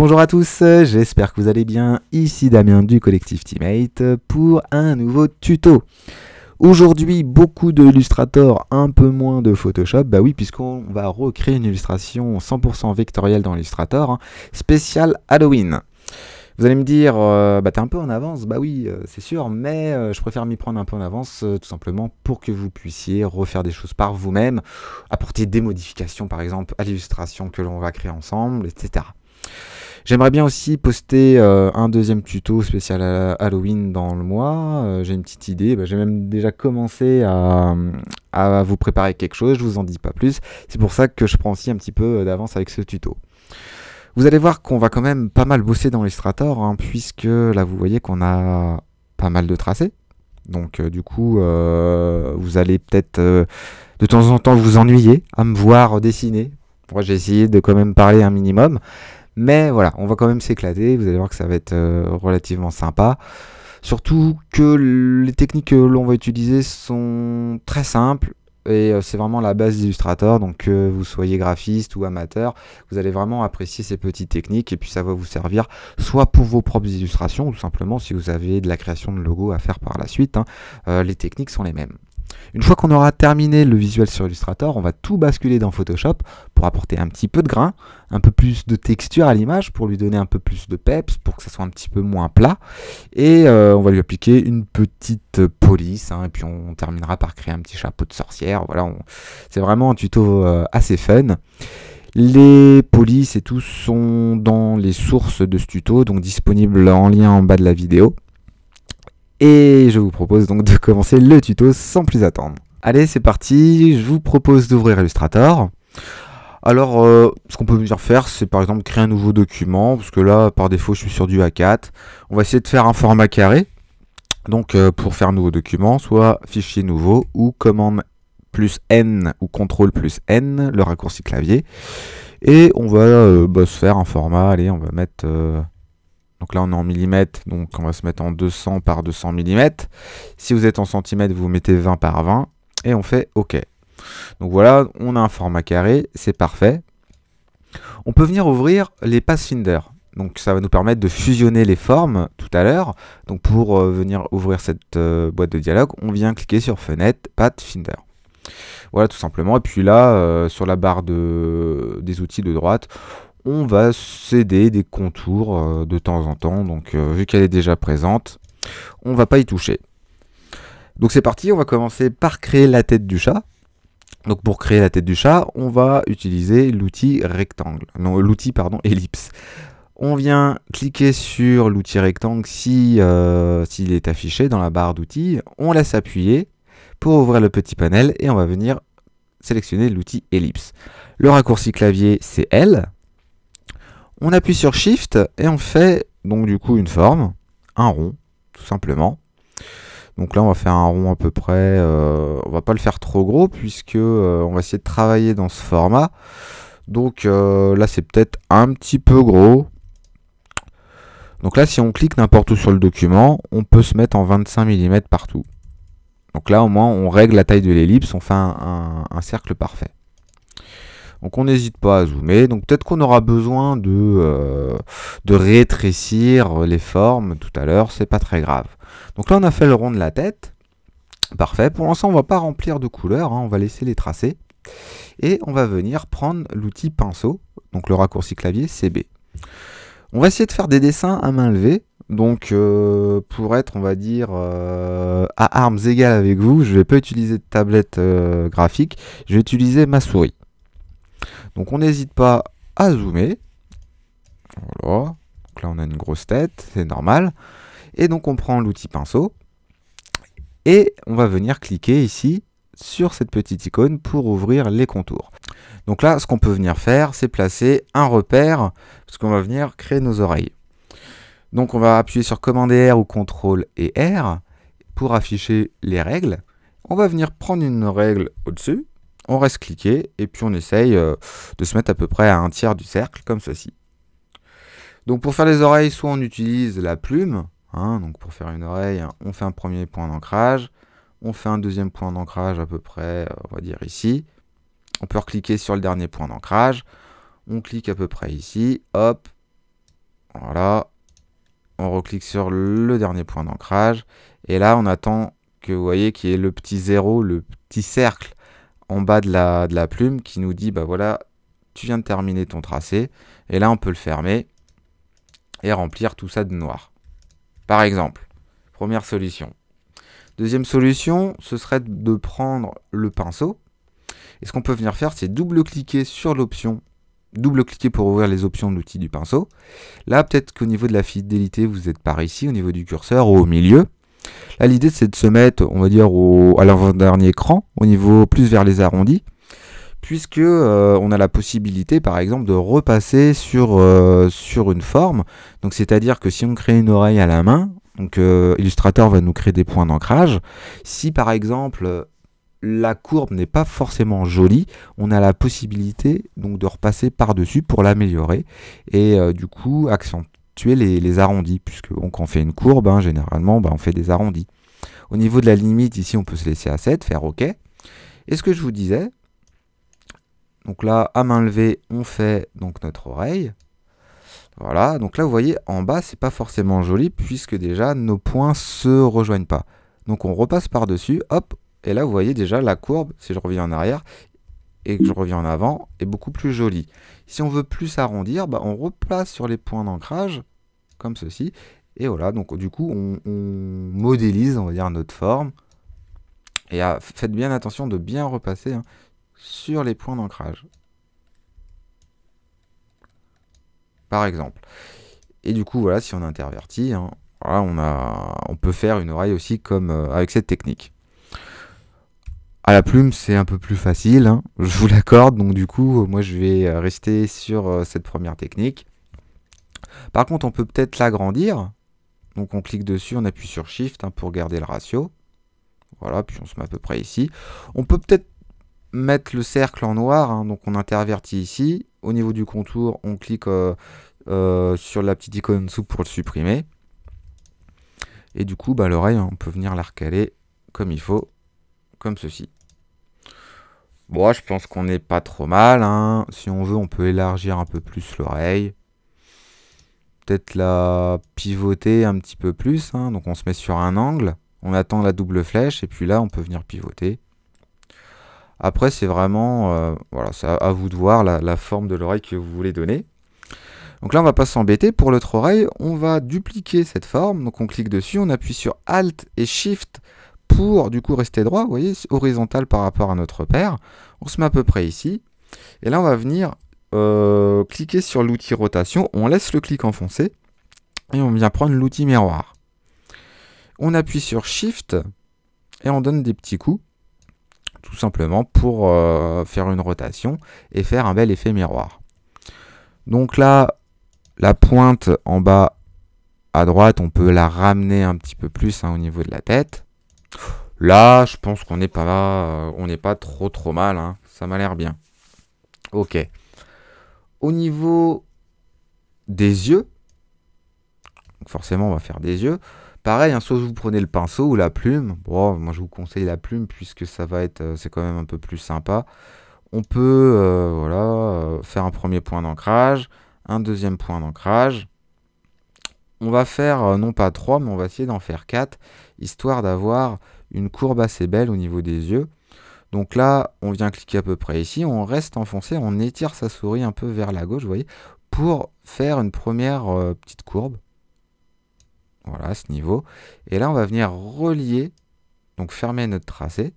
bonjour à tous, euh, j'espère que vous allez bien. Ici Damien du collectif Teammate pour un nouveau tuto. Aujourd'hui, beaucoup de un peu moins de Photoshop. Bah oui, puisqu'on va recréer une illustration 100% vectorielle dans Illustrator, hein, spécial Halloween. Vous allez me dire, euh, bah t'es un peu en avance, bah oui, euh, c'est sûr, mais je préfère m'y prendre un peu en avance, tout simplement pour que vous puissiez refaire des choses par vous-même, apporter des modifications par exemple à l'illustration que l'on va créer ensemble, etc. J'aimerais bien aussi poster euh, un deuxième tuto spécial Halloween dans le mois. Euh, j'ai une petite idée. Bah, j'ai même déjà commencé à, vous préparer quelque chose. Je vous en dis pas plus. C'est pour ça que je prends aussi un petit peu euh, d'avance avec ce tuto. Vous allez voir qu'on va quand même pas mal bosser dans Illustrator, hein, puisque là vous voyez qu'on a pas mal de tracés. Donc du coup, vous allez peut-être de temps en temps vous ennuyer à me voir dessiner. Moi j'ai essayé de quand même parler un minimum. Mais voilà, on va quand même s'éclater. Vous allez voir que ça va être euh, relativement sympa. Surtout que les techniques que l'on va utiliser sont très simples et euh, c'est vraiment la base d'illustrateur. Donc que euh, vous soyez graphiste ou amateur, vous allez vraiment apprécier ces petites techniques et puis ça va vous servir soit pour vos propres illustrations ou simplement si vous avez de la création de logos à faire par la suite. Hein. les techniques sont les mêmes. Une fois qu'on aura terminé le visuel sur Illustrator, on va tout basculer dans Photoshop pour apporter un petit peu de grain, un peu plus de texture à l'image, pour lui donner un peu plus de peps, pour que ça soit un petit peu moins plat. Et euh, on va lui appliquer une petite police, hein, et puis on, terminera par créer un petit chapeau de sorcière. Voilà, c'est vraiment un tuto euh, assez fun. Les polices et tout sont dans les sources de ce tuto, donc disponibles en lien en bas de la vidéo. Et je vous propose donc de commencer le tuto sans plus attendre. Allez, c'est parti, je vous propose d'ouvrir Illustrator. Alors, euh, ce qu'on peut venir faire, c'est par exemple créer un nouveau document, parce que là, par défaut, je suis sur du A4. On va essayer de faire un format carré. Donc, euh, pour faire un nouveau document, soit fichier nouveau, ou commande plus N, ou contrôle plus N, le raccourci clavier. Et on va euh, bah, se faire un format, allez, on va mettre donc là, on est en millimètres, donc on va se mettre en 200 par 200 millimètres. Si vous êtes en centimètres, vous mettez 20 par 20 et on fait OK. Donc voilà, on a un format carré, c'est parfait. On peut venir ouvrir les Pathfinder. Donc ça va nous permettre de fusionner les formes tout à l'heure. Donc pour euh, venir ouvrir cette euh, boîte de dialogue, on vient cliquer sur fenêtre Pathfinder. Voilà tout simplement. Et puis là, euh, sur la barre des outils de droite, on va céder des contours euh, de temps en temps. Donc euh, vu qu'elle est déjà présente, on va pas y toucher. Donc c'est parti, on va commencer par créer la tête du chat. Donc pour créer la tête du chat, on va utiliser l'outil rectangle. Non, l'outil pardon, ellipse. On vient cliquer sur l'outil rectangle si euh, s'il est affiché dans la barre d'outils. On laisse appuyer pour ouvrir le petit panel et on va venir sélectionner l'outil ellipse. Le raccourci clavier c'est L. On appuie sur Shift et on fait donc du coup une forme, un rond, tout simplement. Donc là, on va faire un rond à peu près, euh, on va pas le faire trop gros puisque euh, on va essayer de travailler dans ce format. Donc euh, là, c'est peut-être un petit peu gros. Donc là, si on clique n'importe où sur le document, on peut se mettre en 25 mm partout. Donc là, au moins, on règle la taille de l'ellipse, on fait un cercle parfait. Donc on n'hésite pas à zoomer. Donc peut-être qu'on aura besoin de, euh, de rétrécir les formes tout à l'heure, c'est pas très grave. Donc là on a fait le rond de la tête. Parfait. Pour l'instant on va pas remplir de couleurs, hein. on va laisser les tracés Et on va venir prendre l'outil pinceau, donc le raccourci clavier CB. On va essayer de faire des dessins à main levée. Donc euh, pour être, on va dire, euh, à armes égales avec vous, je ne vais pas utiliser de tablette graphique, je vais utiliser ma souris. Donc on n'hésite pas à zoomer. Voilà. Donc là on a une grosse tête, c'est normal. Et donc on prend l'outil pinceau. Et on va venir cliquer ici sur cette petite icône pour ouvrir les contours. Donc là, ce qu'on peut venir faire, c'est placer un repère, parce qu'on va venir créer nos oreilles. Donc on va appuyer sur commande R ou Contrôle et R pour afficher les règles. On va venir prendre une règle au-dessus, on reste cliqué et puis on essaye euh, de se mettre à peu près à un tiers du cercle comme ceci. Donc pour faire les oreilles, soit on utilise la plume, hein, donc pour faire une oreille, on fait un premier point d'ancrage, on fait un deuxième point d'ancrage à peu près, euh, on va dire ici. On peut recliquer sur le dernier point d'ancrage, on clique à peu près ici, hop, voilà, on reclique sur le dernier point d'ancrage, et là on attend que vous voyez qu'il y ait le petit zéro, le petit cercle en bas de la, de la plume qui nous dit, bah voilà, tu viens de terminer ton tracé. Et là, on peut le fermer et remplir tout ça de noir. Par exemple, première solution. Deuxième solution, ce serait de prendre le pinceau. Et ce qu'on peut venir faire, c'est double-cliquer sur l'option, double-cliquer pour ouvrir les options de l'outil du pinceau. Là, peut-être qu'au niveau de la fidélité, vous êtes par ici, au niveau du curseur ou au milieu. Là, l'idée, c'est de se mettre, on va dire, au, à l'avant-dernier écran, au niveau plus vers les arrondis, puisque euh, on a la possibilité, par exemple, de repasser sur, euh, sur une forme. Donc, c'est-à-dire que si on crée une oreille à la main, donc euh, Illustrator va nous créer des points d'ancrage. Si, par exemple, la courbe n'est pas forcément jolie, on a la possibilité donc de repasser par-dessus pour l'améliorer et du coup accentuer les, arrondis, puisque quand on fait une courbe, hein, généralement, bah, on fait des arrondis. Au niveau de la limite, ici, on peut se laisser à 7, faire OK. Et ce que je vous disais, donc là, à main levée, on fait donc notre oreille. Voilà, donc là, vous voyez, en bas, c'est pas forcément joli, puisque déjà, nos points se rejoignent pas. Donc on repasse par-dessus, hop, et là, vous voyez déjà la courbe, si je reviens en arrière, et que je reviens en avant, est beaucoup plus jolie. Si on veut plus arrondir, bah on replace sur les points d'ancrage comme ceci. Et voilà, donc du coup, on, modélise, on va dire, notre forme. Et ah, faites bien attention de bien repasser hein, sur les points d'ancrage. Par exemple. Et du coup, voilà, si on intervertit, hein, on, a, on peut faire une oreille aussi comme euh, avec cette technique. À la plume, c'est un peu plus facile, hein, je vous l'accorde. Donc du coup, moi, je vais rester sur euh, cette première technique. Par contre, on peut peut-être l'agrandir. Donc on clique dessus, on appuie sur Shift hein, pour garder le ratio. Voilà, puis on se met à peu près ici. On peut peut-être mettre le cercle en noir, hein, donc on intervertit ici. Au niveau du contour, on clique euh, euh, sur la petite icône en dessous pour le supprimer. Et du coup, bah, l'oreille, hein, on peut venir la recaler comme il faut, comme ceci. Bon, je pense qu'on n'est pas trop mal. Si on veut, on peut élargir un peu plus l'oreille la pivoter un petit peu plus. Hein. Donc on se met sur un angle, on attend la double flèche, et puis là on peut venir pivoter. Après c'est vraiment, euh, voilà, c'est à, vous de voir la, forme de l'oreille que vous voulez donner. Donc là on va pas s'embêter, pour l'autre oreille on va dupliquer cette forme. Donc on clique dessus, on appuie sur Alt et Shift pour du coup rester droit, vous voyez, horizontal par rapport à notre paire. On se met à peu près ici. Et là on va venir euh, cliquez cliquer sur l'outil rotation, on laisse le clic enfoncé et on vient prendre l'outil miroir. On appuie sur Shift et on donne des petits coups, tout simplement pour euh, faire une rotation et faire un bel effet miroir. Donc là, la pointe en bas à droite, on peut la ramener un petit peu plus hein, au niveau de la tête. Là, je pense qu'on n'est pas euh, on n'est pas trop trop mal. Hein, ça m'a l'air bien. Ok au niveau des yeux, forcément on va faire des yeux, pareil, un hein, soit vous prenez le pinceau ou la plume, moi je vous conseille la plume puisque ça va être, euh, c'est quand même un peu plus sympa, on peut euh, voilà, euh, faire un premier point d'ancrage, un deuxième point d'ancrage, on va faire non pas trois, mais on va essayer d'en faire quatre, histoire d'avoir une courbe assez belle au niveau des yeux donc là, on vient cliquer à peu près ici, on reste enfoncé, on étire sa souris un peu vers la gauche, vous voyez, pour faire une première euh, petite courbe. Voilà, à ce niveau. Et là, on va venir relier, donc fermer notre tracé,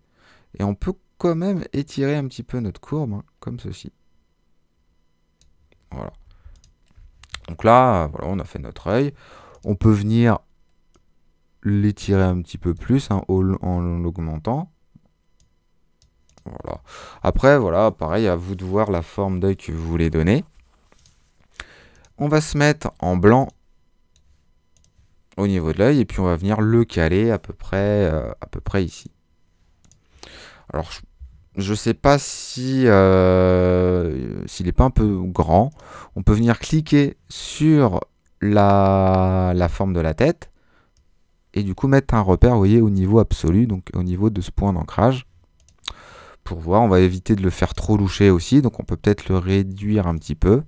et on peut quand même étirer un petit peu notre courbe, hein, comme ceci. Voilà. Donc là, voilà, on a fait notre œil. On peut venir l'étirer un petit peu plus hein, en l'augmentant. Après, voilà, pareil, à vous de voir la forme d'œil que vous voulez donner. On va se mettre en blanc au niveau de l'œil et puis on va venir le caler à peu près, euh, à peu près ici. Alors, je ne sais pas si euh, s'il n'est pas un peu grand. On peut venir cliquer sur la, la forme de la tête et du coup mettre un repère, vous voyez, au niveau absolu, donc au niveau de ce point d'ancrage pour voir. On va éviter de le faire trop loucher aussi, donc on peut peut-être le réduire un petit peu.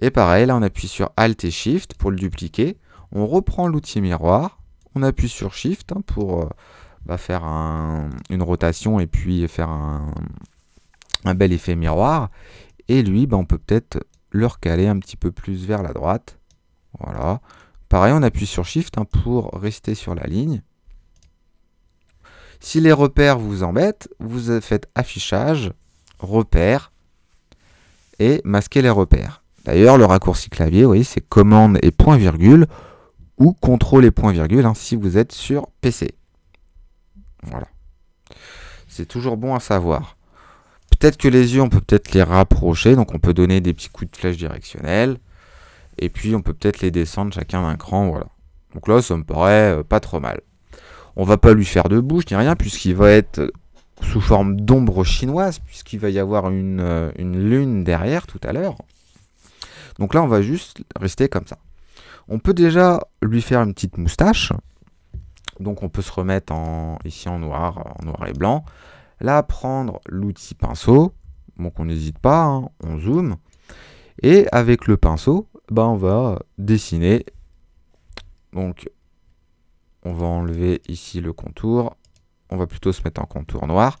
Et pareil, là on appuie sur Alt et Shift pour le dupliquer. On reprend l'outil miroir, on appuie sur Shift hein, pour euh, bah, faire une rotation et puis faire un, bel effet miroir. Et lui, bah, on peut peut-être le recaler un petit peu plus vers la droite. Voilà. Pareil, on appuie sur Shift hein, pour rester sur la ligne. Si les repères vous embêtent, vous faites affichage, repères et masquez les repères. D'ailleurs, le raccourci clavier, vous voyez, c'est commande et point virgule ou contrôle et point virgule hein, si vous êtes sur PC. Voilà. C'est toujours bon à savoir. Peut-être que les yeux, on peut peut-être les rapprocher, donc on peut donner des petits coups de flèche directionnelle. Et puis on peut peut-être les descendre chacun d'un cran, voilà. Donc là, ça me paraît euh, pas trop mal. On va pas lui faire de bouche ni rien, puisqu'il va être sous forme d'ombre chinoise, puisqu'il va y avoir euh, une, lune derrière tout à l'heure. Donc là, on va juste rester comme ça. On peut déjà lui faire une petite moustache. Donc on peut se remettre en, ici en noir, en noir et blanc. Là, prendre l'outil pinceau. Donc on n'hésite pas, hein, on zoome. Et avec le pinceau, ben, on va dessiner donc on va enlever ici le contour. On va plutôt se mettre en contour noir.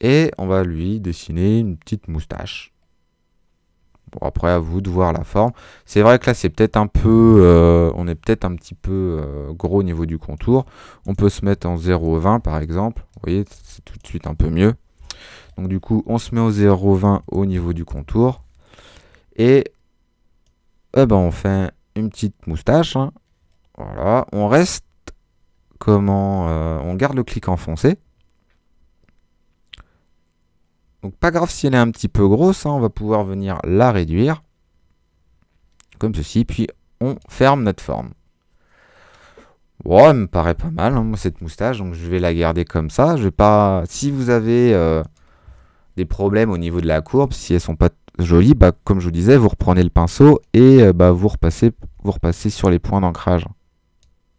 Et on va lui dessiner une petite moustache. Bon, après, à vous de voir la forme. C'est vrai que là, c'est peut-être un peu... Euh, on est peut-être un petit peu euh, gros au niveau du contour. On peut se mettre en 0,20 par exemple. Vous voyez, c'est tout de suite un peu mieux. Donc du coup, on se met au 0,20 au niveau du contour. Et eh ben, on fait une petite moustache. Hein. Voilà, on reste comment euh, on garde le clic enfoncé. Donc pas grave si elle est un petit peu grosse, hein, on va pouvoir venir la réduire comme ceci, puis on ferme notre forme. Ouais, elle me paraît pas mal, hein, cette moustache, donc je vais la garder comme ça. Je vais pas. Si vous avez euh, des problèmes au niveau de la courbe, si elles sont pas jolies, bah, comme je vous disais, vous reprenez le pinceau et euh, bah, vous, repassez, vous repassez sur les points d'ancrage.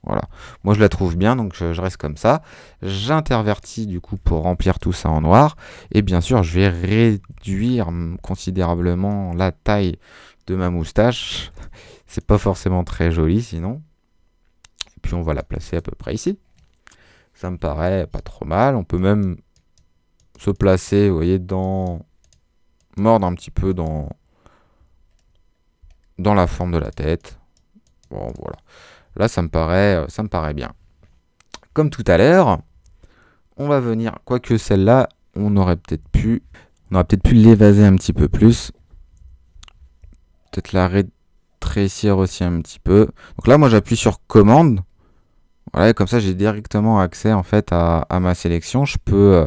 Voilà. Moi, je la trouve bien, donc je, reste comme ça. J'intervertis, du coup, pour remplir tout ça en noir. Et bien sûr, je vais réduire considérablement la taille de ma moustache. C'est pas forcément très joli, sinon. Et puis, on va la placer à peu près ici. Ça me paraît pas trop mal. On peut même se placer, vous voyez, dans... Mordre un petit peu dans... Dans la forme de la tête. Bon, voilà. Là, ça me paraît, euh, ça me paraît bien. Comme tout à l'heure, on va venir, quoique celle-là, on aurait peut-être pu, on aurait peut-être pu l'évaser un petit peu plus. Peut-être la rétrécir aussi un petit peu. Donc là, moi, j'appuie sur commande. Voilà, et comme ça, j'ai directement accès en fait à, ma sélection. Je peux, euh,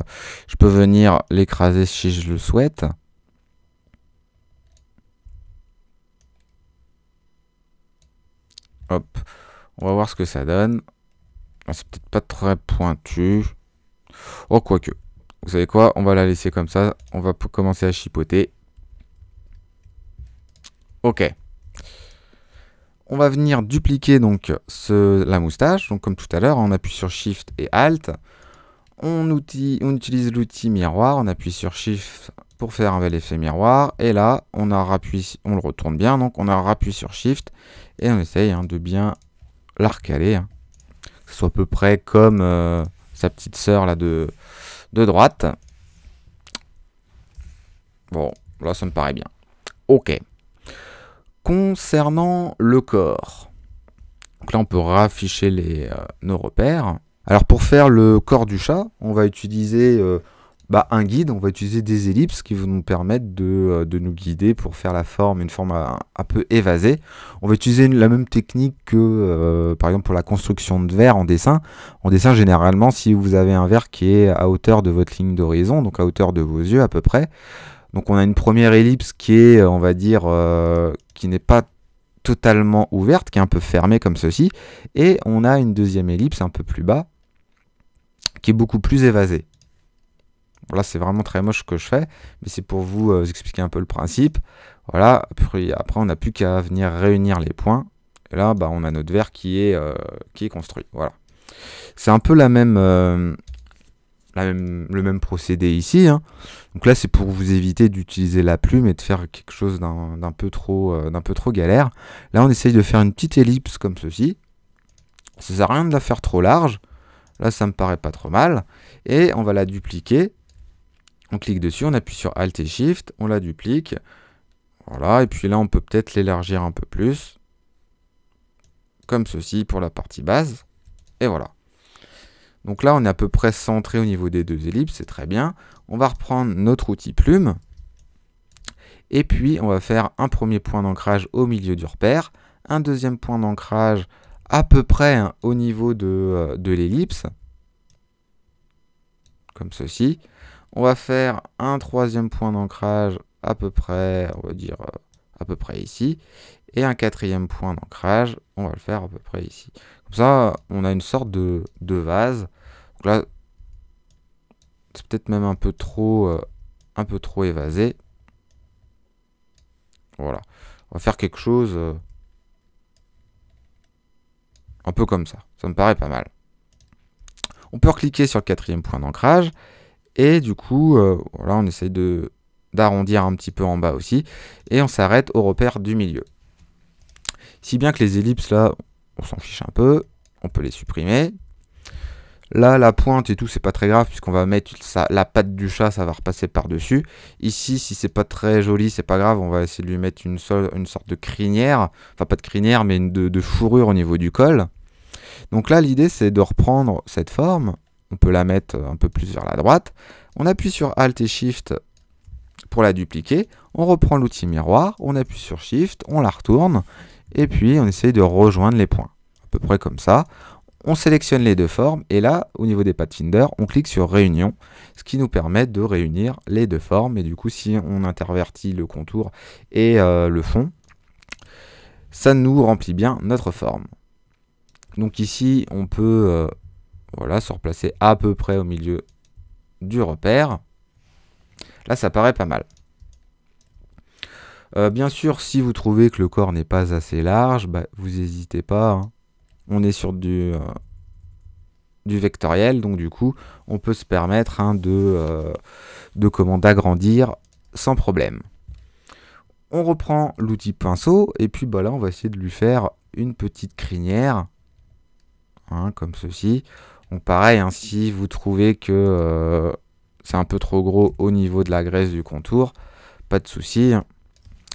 je peux venir l'écraser si je le souhaite. Hop. On va voir ce que ça donne. Ah, c'est peut-être pas très pointu. Oh, quoique. Vous savez quoi On va la laisser comme ça. On va commencer à chipoter. Ok. On va venir dupliquer donc la moustache. Donc comme tout à l'heure, on appuie sur Shift et Alt. On, utilise l'outil miroir. On appuie sur Shift pour faire un bel effet miroir. Et là, on, a on le retourne bien. Donc on a sur Shift. Et on essaye hein, de bien L'arc, recaler. Hein. soit à peu près comme euh, sa petite sœur là de, de droite. Bon, là ça me paraît bien. Ok. Concernant le corps. Donc là on peut rafficher les, euh, nos repères. Alors pour faire le corps du chat, on va utiliser euh, bah, un guide, on va utiliser des ellipses qui vont nous permettre de, euh, nous guider pour faire la forme, une forme euh, un, peu évasée. On va utiliser la même technique que, euh, par exemple, pour la construction de verre en dessin. En dessin, généralement, si vous avez un verre qui est à hauteur de votre ligne d'horizon, donc à hauteur de vos yeux à peu près, donc on a une première ellipse qui est, on va dire, qui n'est pas totalement ouverte, qui est un peu fermée comme ceci, et on a une deuxième ellipse un peu plus bas, qui est beaucoup plus évasée. Là, c'est vraiment très moche ce que je fais, mais c'est pour euh, vous, expliquer un peu le principe. Voilà, puis après, on n'a plus qu'à venir réunir les points. Et là, bah, on a notre verre qui est, euh, qui est construit. Voilà. C'est un peu la même, euh, même, le même procédé ici. Hein. Donc là, c'est pour vous éviter d'utiliser la plume et de faire quelque chose d'un peu, trop, d'un peu trop galère. Là, on essaye de faire une petite ellipse comme ceci. Ça sert à rien de la faire trop large. Là, ça me paraît pas trop mal. Et on va la dupliquer. On clique dessus, on appuie sur Alt et Shift, on la duplique. Voilà, et puis là, on peut peut-être l'élargir un peu plus. Comme ceci pour la partie base. Et voilà. Donc là, on est à peu près centré au niveau des deux ellipses, c'est très bien. On va reprendre notre outil plume. Et puis, on va faire un premier point d'ancrage au milieu du repère, un deuxième point d'ancrage à peu près hein, au niveau euh, de l'ellipse, comme ceci. On va faire un troisième point d'ancrage à peu près, on va dire euh, à peu près ici. Et un quatrième point d'ancrage, on va le faire à peu près ici. Comme ça, on a une sorte de, vase. Donc là, c'est peut-être même un peu trop, euh, un peu trop évasé. Voilà. On va faire quelque chose euh, un peu comme ça. Ça me paraît pas mal. On peut cliquer sur le quatrième point d'ancrage et du coup, euh, voilà, on essaie de, d'arrondir un petit peu en bas aussi. Et on s'arrête au repère du milieu. Si bien que les ellipses, là, on s'en fiche un peu. On peut les supprimer. Là, la pointe et tout, c'est pas très grave puisqu'on va mettre la patte du chat, ça va repasser par-dessus. Ici, si c'est pas très joli, c'est pas grave, on va essayer de lui mettre une, une sorte de crinière, enfin pas de crinière, mais une de fourrure au niveau du col. Donc là, l'idée, c'est de reprendre cette forme on peut la mettre un peu plus vers la droite. On appuie sur Alt et Shift pour la dupliquer. On reprend l'outil miroir, on appuie sur Shift, on la retourne, et puis on essaye de rejoindre les points. À peu près comme ça. On sélectionne les deux formes, et là, au niveau des Pathfinder, on clique sur Réunion, ce qui nous permet de réunir les deux formes. Et du coup, si on intervertit le contour et euh, le fond, ça nous remplit bien notre forme. Donc ici, on peut... Euh, voilà, se replacer à peu près au milieu du repère. Là, ça paraît pas mal. Euh, bien sûr, si vous trouvez que le corps n'est pas assez large, bah, vous n'hésitez pas. Hein. On est sur euh, du, vectoriel, donc du coup, on peut se permettre hein, euh, de, comment d'agrandir sans problème. On reprend l'outil pinceau, et puis bah, là, on va essayer de lui faire une petite crinière, hein, comme ceci. Donc pareil, hein, si vous trouvez que euh, c'est un peu trop gros au niveau de la graisse du contour, pas de souci.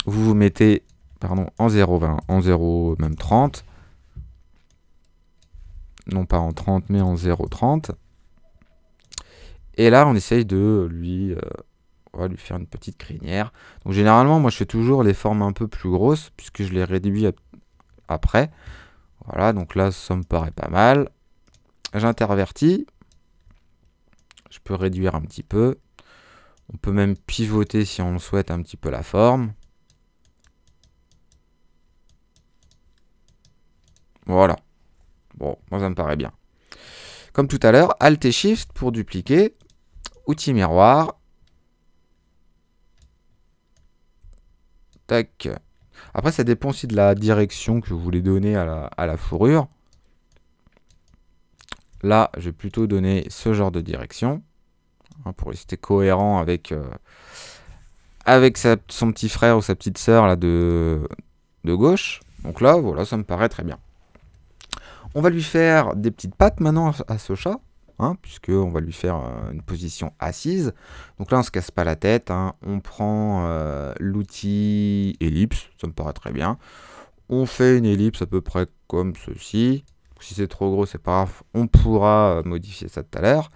Vous vous mettez pardon, en 0,20, en 0, même 30. Non pas en 30, mais en 0,30. Et là, on essaye de lui, euh, lui faire une petite crinière. Donc généralement, moi, je fais toujours les formes un peu plus grosses, puisque je les réduis après. Voilà, donc là, ça me paraît pas mal. J'intervertis. Je peux réduire un petit peu. On peut même pivoter si on souhaite un petit peu la forme. Voilà. Bon, moi ça me paraît bien. Comme tout à l'heure, Alt et Shift pour dupliquer. Outil miroir. Tac. Après, ça dépend aussi de la direction que vous voulez donner à la fourrure. Là, je vais plutôt donner ce genre de direction hein, pour rester cohérent avec, euh, avec son petit frère ou sa petite sœur là, de, de gauche. Donc là, voilà, ça me paraît très bien. On va lui faire des petites pattes maintenant à ce chat, hein, puisqu'on va lui faire euh, une position assise. Donc là, on ne se casse pas la tête. Hein. On prend euh, l'outil ellipse, ça me paraît très bien. On fait une ellipse à peu près comme ceci si c'est trop gros, c'est pas grave, on pourra euh, modifier ça tout à l'heure.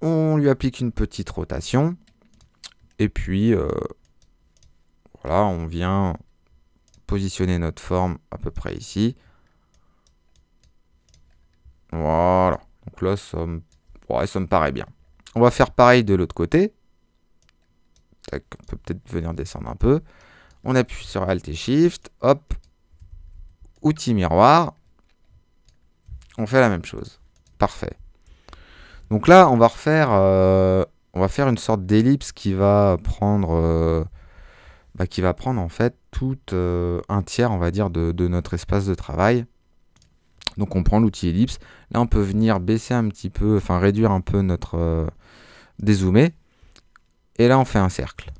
On lui applique une petite rotation. Et puis, euh, voilà, on vient positionner notre forme à peu près ici. Voilà. Donc là, ça me, paraît bien. On va faire pareil de l'autre côté. on peut peut-être venir descendre un peu. On appuie sur Alt et Shift. Hop. Outil miroir. On fait la même chose. Parfait. Donc là, on va refaire... Euh, on va faire une sorte d'ellipse qui va prendre... Euh, bah, qui va prendre en fait tout euh, un tiers, on va dire, de, notre espace de travail. Donc on prend l'outil ellipse. Là, on peut venir baisser un petit peu, enfin réduire un peu notre... dézoomer. Et là, on fait un cercle.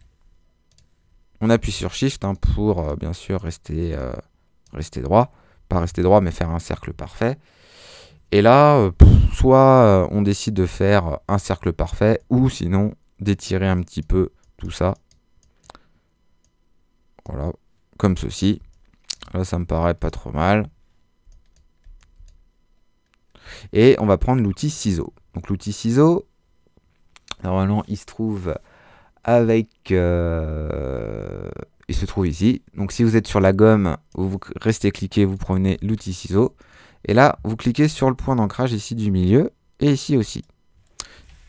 On appuie sur Shift hein, pour, bien sûr, rester, rester droit. Pas rester droit, mais faire un cercle parfait. Et là, euh, soit euh, on décide de faire un cercle parfait, ou sinon d'étirer un petit peu tout ça. Voilà, comme ceci. Là, ça me paraît pas trop mal. Et on va prendre l'outil ciseau. Donc l'outil ciseau, normalement, il se trouve avec... Euh, il se trouve ici. Donc si vous êtes sur la gomme, vous restez cliqué, vous prenez l'outil ciseau. Et là, vous cliquez sur le point d'ancrage ici du milieu et ici aussi.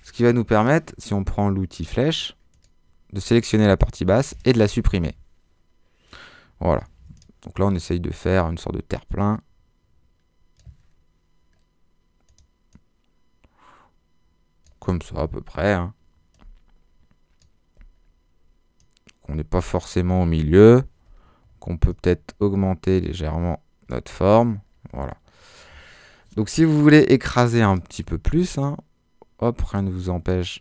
Ce qui va nous permettre, si on prend l'outil flèche, de sélectionner la partie basse et de la supprimer. Voilà. Donc là, on essaye de faire une sorte de terre-plein. Comme ça, à peu près. Qu'on hein. n'est pas forcément au milieu. Qu'on peut peut-être augmenter légèrement notre forme. Voilà. Donc si vous voulez écraser un petit peu plus, hein, hop, rien ne vous empêche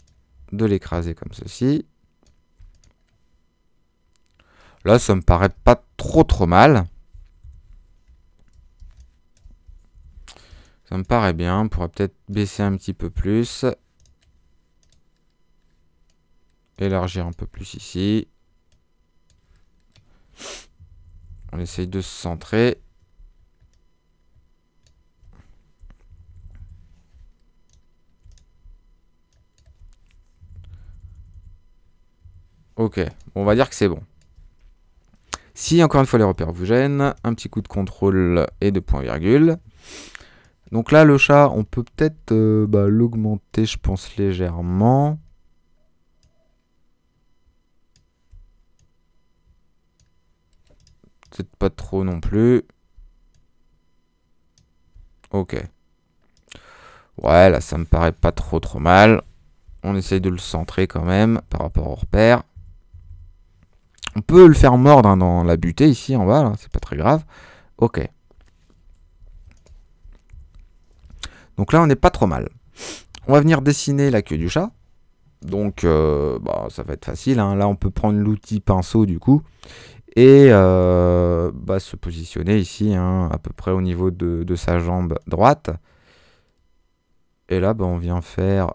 de l'écraser comme ceci. Là, ça me paraît pas trop trop mal. Ça me paraît bien. On pourrait peut-être baisser un petit peu plus. Élargir un peu plus ici. On essaye de se centrer. Ok, on va dire que c'est bon. Si encore une fois les repères vous gênent, un petit coup de contrôle et de point virgule. Donc là, le chat, on peut peut-être euh, bah, l'augmenter, je pense, légèrement. Peut-être pas trop non plus. Ok. Ouais, là, ça me paraît pas trop trop mal. On essaye de le centrer quand même par rapport au repères. On peut le faire mordre hein, dans la butée ici en bas, c'est pas très grave. Ok. Donc là, on n'est pas trop mal. On va venir dessiner la queue du chat. Donc, euh, bah, ça va être facile. Hein. Là, on peut prendre l'outil pinceau, du coup, et euh, bah, se positionner ici, hein, à peu près au niveau de, sa jambe droite. Et là, bah, on vient faire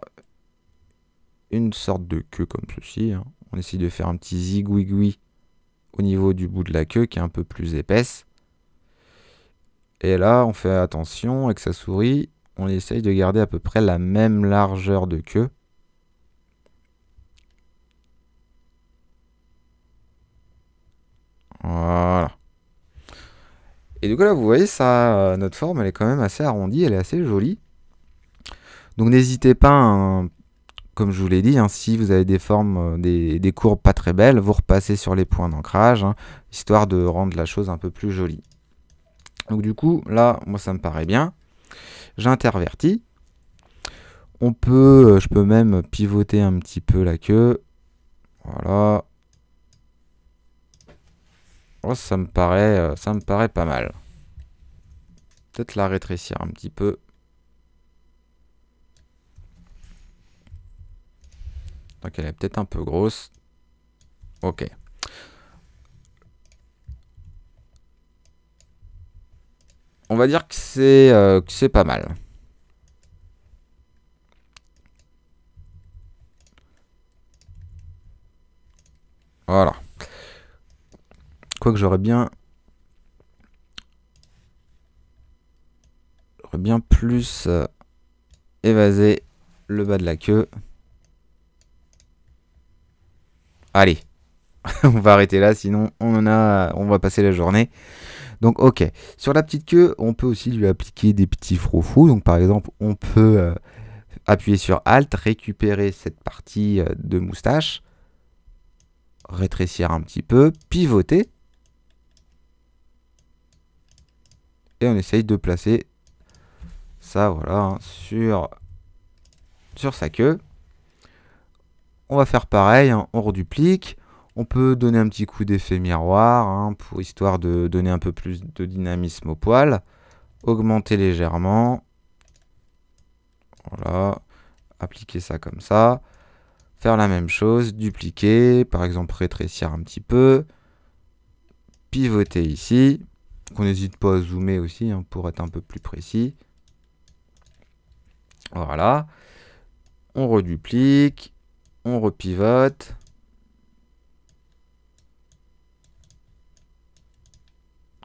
une sorte de queue comme ceci. On essaye de faire un petit zigouigoui niveau du bout de la queue qui est un peu plus épaisse. Et là, on fait attention avec sa souris, on essaye de garder à peu près la même largeur de queue. Voilà. Et du coup là, vous voyez, ça, euh, notre forme, elle est quand même assez arrondie, elle est assez jolie. Donc n'hésitez pas comme je vous l'ai dit, hein, si vous avez des formes, euh, des, courbes pas très belles, vous repassez sur les points d'ancrage, hein, histoire de rendre la chose un peu plus jolie. Donc du coup, là, moi ça me paraît bien. J'intervertis. On peut, euh, je peux même pivoter un petit peu la queue. Voilà. Oh, ça me paraît, euh, ça me paraît pas mal. Peut-être la rétrécir un petit peu. Donc elle est peut-être un peu grosse. Ok. On va dire que c'est euh, c'est pas mal. Voilà. Quoique j'aurais bien... J'aurais bien plus euh, évasé le bas de la queue. Allez, on va arrêter là, sinon on a, on va passer la journée. Donc ok, sur la petite queue, on peut aussi lui appliquer des petits froufrous. Donc par exemple, on peut euh, appuyer sur Alt, récupérer cette partie euh, de moustache, rétrécir un petit peu, pivoter. Et on essaye de placer ça, voilà, hein, sur, sur sa queue on va faire pareil, hein. on reduplique. On peut donner un petit coup d'effet miroir, hein, pour histoire de donner un peu plus de dynamisme au poil. Augmenter légèrement. Voilà, appliquer ça comme ça. Faire la même chose, dupliquer, par exemple rétrécir un petit peu. Pivoter ici. Qu'on n'hésite pas à zoomer aussi hein, pour être un peu plus précis. Voilà. On reduplique. On repivote.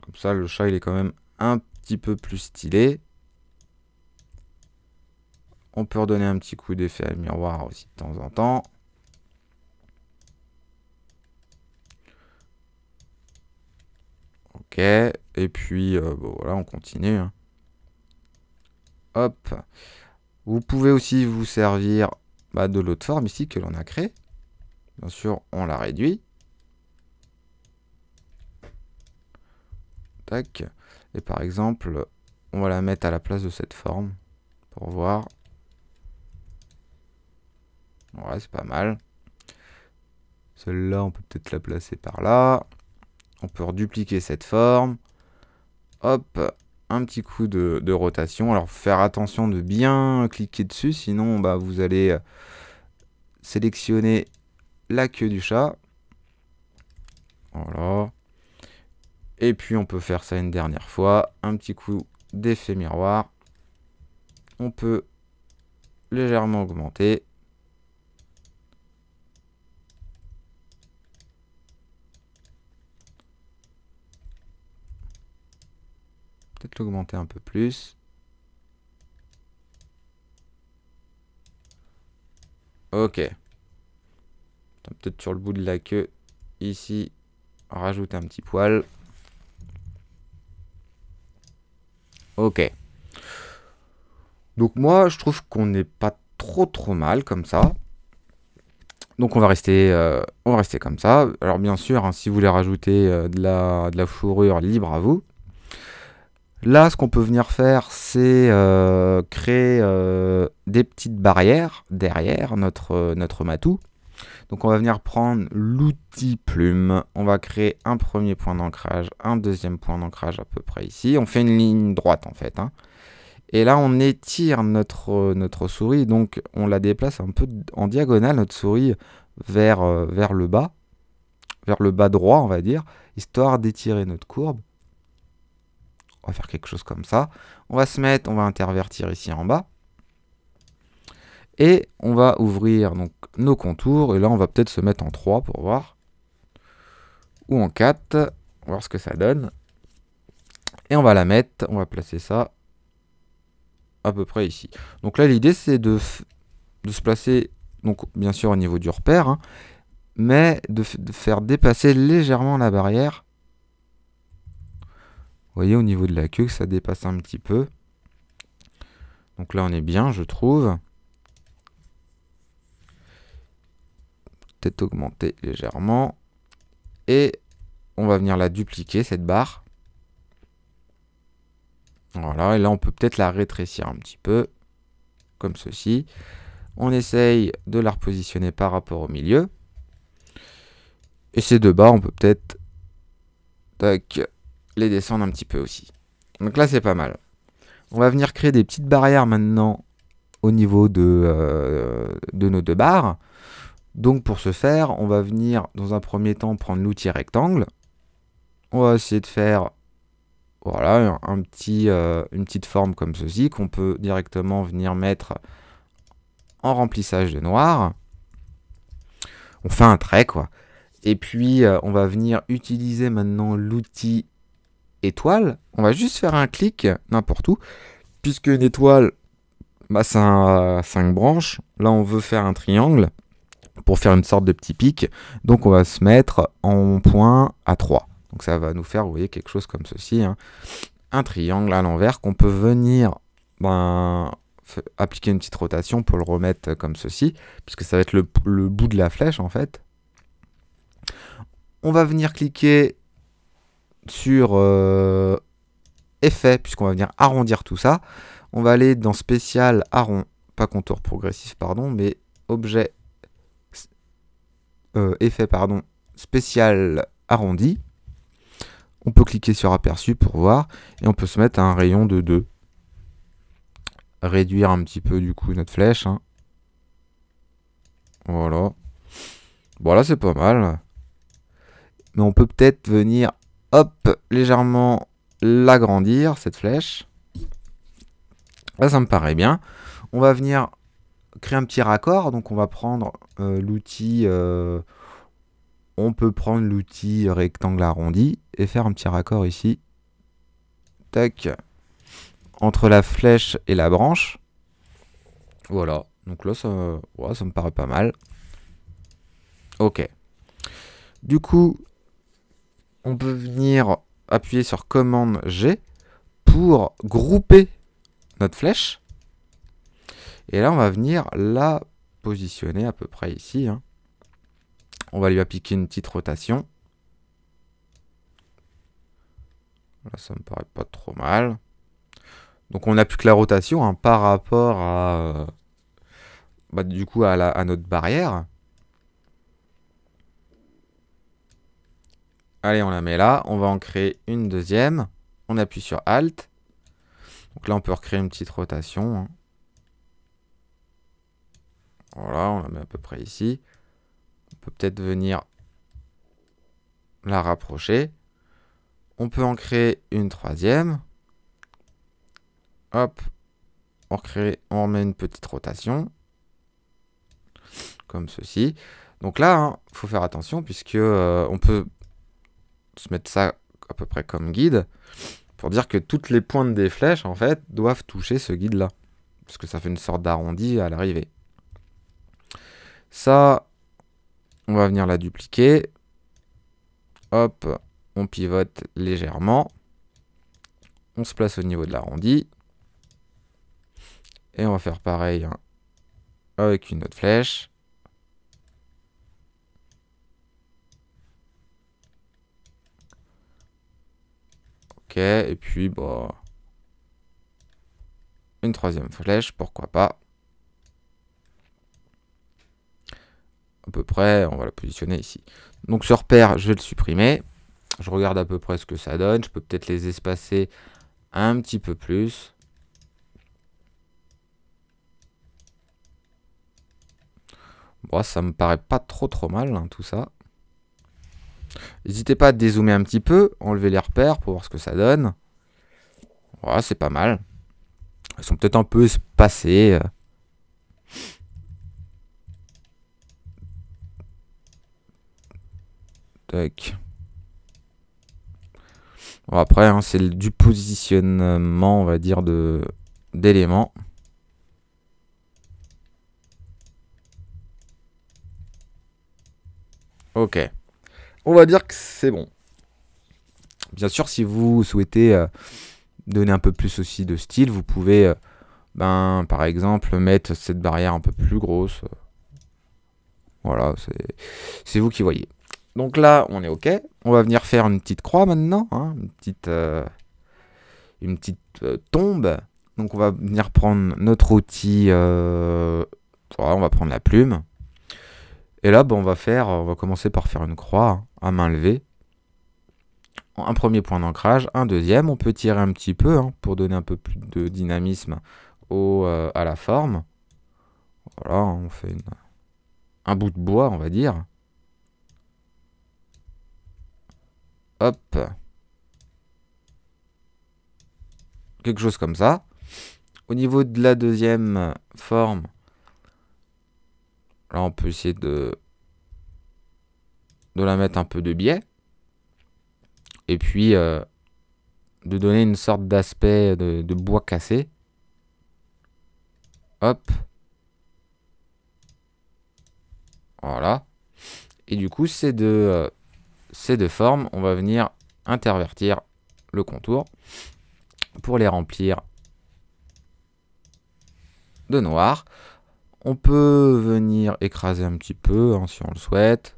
Comme ça, le chat, il est quand même un petit peu plus stylé. On peut redonner un petit coup d'effet à miroir aussi de temps en temps. Ok, et puis euh, bon, voilà, on continue. Hein. Hop. Vous pouvez aussi vous servir bah, de l'autre forme ici que l'on a créée. Bien sûr, on la réduit. Tac. Et par exemple, on va la mettre à la place de cette forme pour voir. Ouais, c'est pas mal. Celle-là, on peut peut-être la placer par là. On peut redupliquer cette forme. Hop, un petit coup de, rotation. Alors faire attention de bien cliquer dessus, sinon bah, vous allez euh, sélectionner la queue du chat. Voilà. Et puis on peut faire ça une dernière fois. Un petit coup d'effet miroir. On peut légèrement augmenter. peut-être l'augmenter un peu plus. Ok. Peut-être sur le bout de la queue, ici, rajouter un petit poil. Ok. Donc moi, je trouve qu'on n'est pas trop trop mal comme ça. Donc on va rester, euh, on va rester comme ça. Alors bien sûr, hein, si vous voulez rajouter euh, de, la, de la fourrure, libre à vous. Là, ce qu'on peut venir faire, c'est euh, créer euh, des petites barrières derrière notre, euh, notre matou. Donc on va venir prendre l'outil plume, on va créer un premier point d'ancrage, un deuxième point d'ancrage à peu près ici. On fait une ligne droite en fait. Hein. Et là on étire notre, notre souris, donc on la déplace un peu en diagonale, notre souris, vers, vers le bas, vers le bas droit on va dire, histoire d'étirer notre courbe on va faire quelque chose comme ça. On va se mettre, on va intervertir ici en bas. Et on va ouvrir donc nos contours. Et là, on va peut-être se mettre en 3 pour voir. Ou en 4. On va voir ce que ça donne. Et on va la mettre, on va placer ça à peu près ici. Donc là, l'idée, c'est de, de, se placer, donc bien sûr au niveau du repère, hein, mais de faire dépasser légèrement la barrière vous voyez au niveau de la queue que ça dépasse un petit peu. Donc là on est bien je trouve. Peut-être augmenter légèrement. Et on va venir la dupliquer cette barre. Voilà, et là on peut peut-être la rétrécir un petit peu, comme ceci. On essaye de la repositionner par rapport au milieu. Et ces deux barres, on peut peut-être... Tac, les descendre un petit peu aussi. Donc là, c'est pas mal. On va venir créer des petites barrières maintenant au niveau de, euh, de nos deux barres. Donc pour ce faire, on va venir dans un premier temps prendre l'outil rectangle. On va essayer de faire voilà, un, petit, euh, une petite forme comme ceci qu'on peut directement venir mettre en remplissage de noir. On fait un trait quoi. Et puis euh, on va venir utiliser maintenant l'outil étoile, on va juste faire un clic n'importe où, puisque une étoile, bah, c'est un 5 euh, branches. Là, on veut faire un triangle pour faire une sorte de petit pic. Donc, on va se mettre en point à 3. Donc, ça va nous faire, vous voyez, quelque chose comme ceci. Hein. Un triangle à l'envers qu'on peut venir ben, appliquer une petite rotation pour le remettre comme ceci, puisque ça va être le bout de la flèche, en fait. On va venir cliquer sur effet, euh, puisqu'on va venir arrondir tout ça. On va aller dans spécial arrond, pas contour progressif, pardon, mais objet, effet, euh, pardon, spécial arrondi. On peut cliquer sur aperçu pour voir, et on peut se mettre à un rayon de 2. Réduire un petit peu du coup notre flèche. Hein. Voilà. Bon c'est pas mal. Mais on peut peut-être venir hop, légèrement l'agrandir, cette flèche. Là, ça me paraît bien. On va venir créer un petit raccord. Donc, on va prendre euh, l'outil... Euh, on peut prendre l'outil rectangle arrondi et faire un petit raccord ici. Tac. Entre la flèche et la branche. Voilà. Donc là, ça, ça me paraît pas mal. Ok. Du coup, on peut venir appuyer sur commande G pour grouper notre flèche. Et là, on va venir la positionner à peu près ici. Hein. On va lui appliquer une petite rotation. Là, ça me paraît pas trop mal. Donc, on n'a plus que la rotation hein, par rapport à, euh, bah, du coup, à, à notre barrière. Allez, on la met là. On va en créer une deuxième. On appuie sur Alt. Donc là, on peut recréer une petite rotation. Hein. Voilà, on la met à peu près ici. On peut peut-être venir la rapprocher. On peut en créer une troisième. Hop, on, on remet une petite rotation. Comme ceci. Donc là, il hein, faut faire attention puisque euh, on peut se mettre ça à peu près comme guide, pour dire que toutes les pointes des flèches, en fait, doivent toucher ce guide-là. Parce que ça fait une sorte d'arrondi à l'arrivée. Ça, on va venir la dupliquer. Hop, on pivote légèrement. On se place au niveau de l'arrondi. Et on va faire pareil hein, avec une autre flèche. et puis, bon... Bah, une troisième flèche, pourquoi pas. À peu près, on va la positionner ici. Donc ce repère, je vais le supprimer. Je regarde à peu près ce que ça donne. Je peux peut-être les espacer un petit peu plus. Bon, ça me paraît pas trop trop mal, hein, tout ça. N'hésitez pas à dézoomer un petit peu, enlever les repères pour voir ce que ça donne. Voilà, c'est pas mal. elles sont peut-être un peu espacés. Euh. Bon, après, hein, c'est du positionnement, on va dire, d'éléments. Ok on va dire que c'est bon. Bien sûr, si vous souhaitez euh, donner un peu plus aussi de style, vous pouvez, euh, ben, par exemple, mettre cette barrière un peu plus grosse. Voilà, c'est vous qui voyez. Donc là, on est OK. On va venir faire une petite croix maintenant, hein, une petite, euh, une petite tombe. Donc on va venir prendre notre outil, voilà, on va prendre la plume. Et là, ben, on va faire, on va commencer par faire une croix. Hein main levée. Un premier point d'ancrage, un deuxième, on peut tirer un petit peu hein, pour donner un peu plus de dynamisme au, euh, à la forme. Voilà, on fait un bout de bois, on va dire. Hop. Quelque chose comme ça. Au niveau de la deuxième forme, là on peut essayer de de la mettre un peu de biais. Et puis euh, de donner une sorte d'aspect de, bois cassé. Hop. Voilà. Et du coup, ces deux, euh, ces deux formes, on va venir intervertir le contour pour les remplir de noir. On peut venir écraser un petit peu hein, si on le souhaite.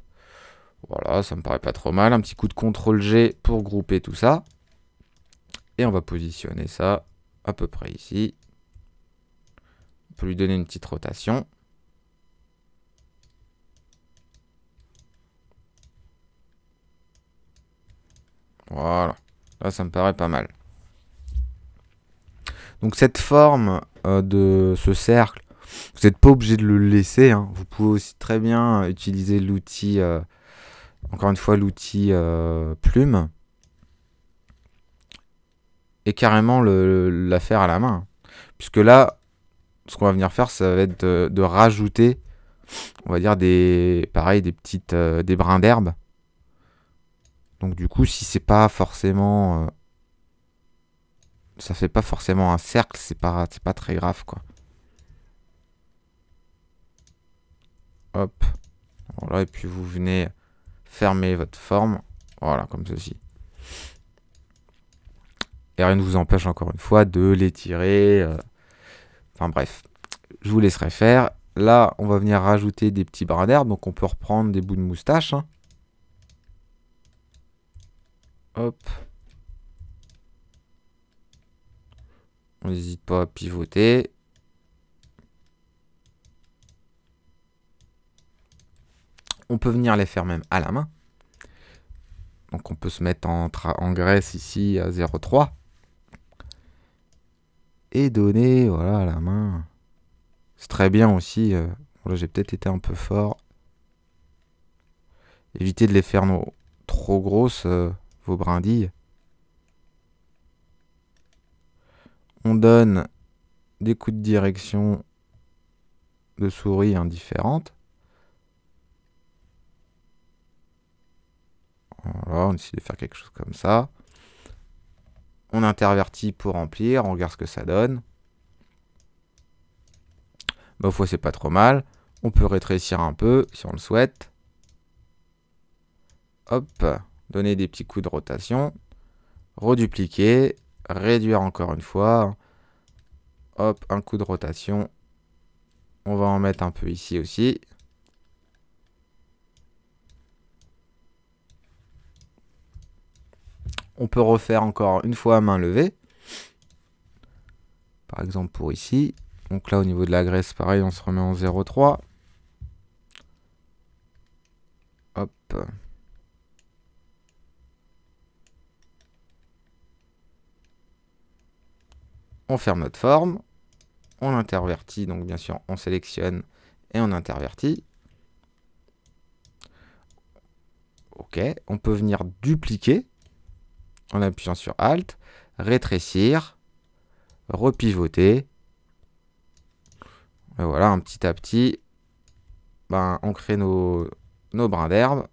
Voilà, ça me paraît pas trop mal. Un petit coup de CTRL G pour grouper tout ça. Et on va positionner ça à peu près ici. On peut lui donner une petite rotation. Voilà, là ça me paraît pas mal. Donc cette forme euh, de ce cercle, vous n'êtes pas obligé de le laisser. Hein. Vous pouvez aussi très bien utiliser l'outil... Euh, encore une fois, l'outil euh, plume. Et carrément le, la faire à la main. Puisque là, ce qu'on va venir faire, ça va être de, rajouter, on va dire, des, pareil, des petites, euh, des brins d'herbe. Donc du coup, si c'est pas forcément... Euh, ça fait pas forcément un cercle, c'est pas, pas très grave, quoi. Hop. Voilà, et puis vous venez fermez votre forme, voilà, comme ceci. Et rien ne vous empêche, encore une fois, de l'étirer. Euh. Enfin bref, je vous laisserai faire. Là, on va venir rajouter des petits bras d'herbe, donc on peut reprendre des bouts de moustache. Hein. Hop. On n'hésite pas à pivoter. On peut venir les faire même à la main. Donc on peut se mettre en, en ici à 0,3. Et donner, voilà, à la main. C'est très bien aussi. Euh, j'ai peut-être été un peu fort. Évitez de les faire trop grosses, euh, vos brindilles. On donne des coups de direction de souris indifférentes. on essaie de faire quelque chose comme ça. On intervertit pour remplir, on regarde ce que ça donne. Ma bah, foi, c'est pas trop mal. On peut rétrécir un peu si on le souhaite. Hop, donner des petits coups de rotation. Redupliquer, réduire encore une fois. Hop, un coup de rotation. On va en mettre un peu ici aussi. on peut refaire encore une fois à main levée. Par exemple pour ici. Donc là au niveau de la graisse, pareil, on se remet en 0,3. Hop. On ferme notre forme. On intervertit, donc bien sûr on sélectionne et on intervertit. Ok, on peut venir dupliquer en appuyant sur Alt, rétrécir, repivoter. Et voilà, un petit à petit, ben, on crée nos, nos brins d'herbe.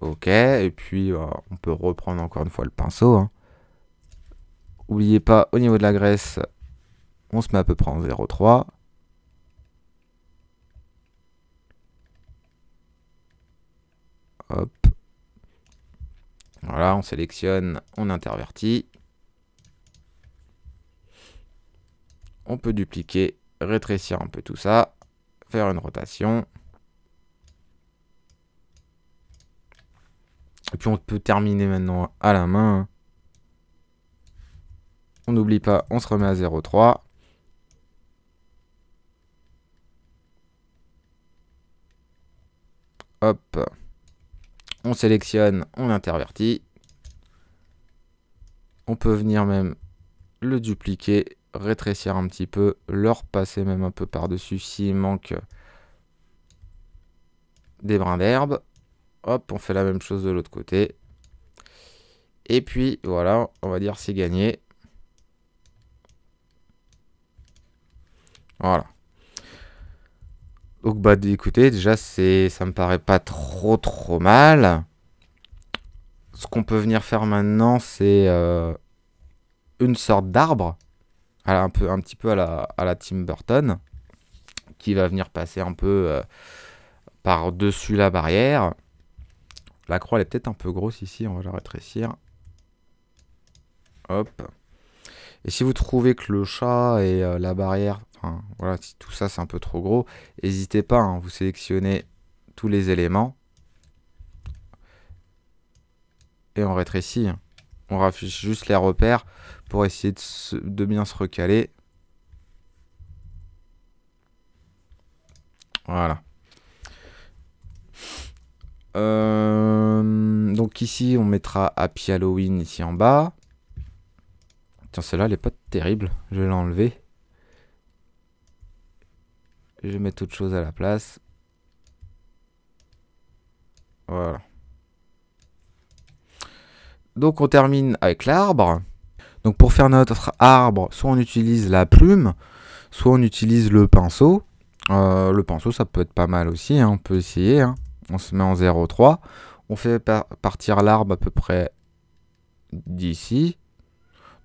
Ok, et puis euh, on peut reprendre encore une fois le pinceau. Hein. Oubliez pas, au niveau de la graisse, on se met à peu près en 0,3. Voilà, on sélectionne, on intervertit. On peut dupliquer, rétrécir un peu tout ça, faire une rotation. Et puis on peut terminer maintenant à la main. On n'oublie pas, on se remet à 0,3. Hop. On sélectionne, on intervertit. On peut venir même le dupliquer, rétrécir un petit peu, le repasser même un peu par-dessus s'il manque des brins d'herbe. Hop, on fait la même chose de l'autre côté. Et puis, voilà, on va dire c'est gagné. Voilà. Donc bah écoutez, déjà c'est ça me paraît pas trop trop mal. Ce qu'on peut venir faire maintenant, c'est euh, une sorte d'arbre, un peu un petit peu à la, à la Tim Burton, qui va venir passer un peu euh, par dessus la barrière. La croix elle est peut-être un peu grosse ici, on va la rétrécir. Hop. Et si vous trouvez que le chat et euh, la barrière voilà, si tout ça c'est un peu trop gros, n'hésitez pas, hein, vous sélectionnez tous les éléments et on rétrécit. Hein. On raffiche juste les repères pour essayer de, bien se recaler. Voilà. Euh, donc ici, on mettra Happy Halloween ici en bas. Tiens, celle-là, elle est pas terrible. Je vais l'enlever. Je vais mettre autre chose à la place. Voilà. Donc on termine avec l'arbre. Donc pour faire notre arbre, soit on utilise la plume, soit on utilise le pinceau. Euh, le pinceau, ça peut être pas mal aussi, hein. on peut essayer. Hein. On se met en 0,3. On fait partir l'arbre à peu près d'ici.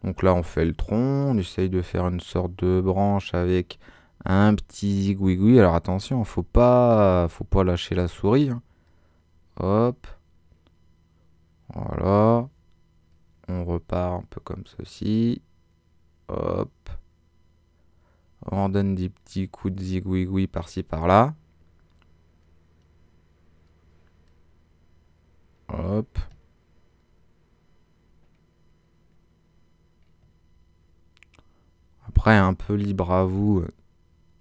Donc là, on fait le tronc. On essaye de faire une sorte de branche avec un petit zigouigoui. Alors attention, faut pas, faut pas lâcher la souris. Hein. Hop. Voilà. On repart un peu comme ceci. Hop. On donne des petits coups de zigouigoui par-ci par-là. Hop. Après, un peu libre à vous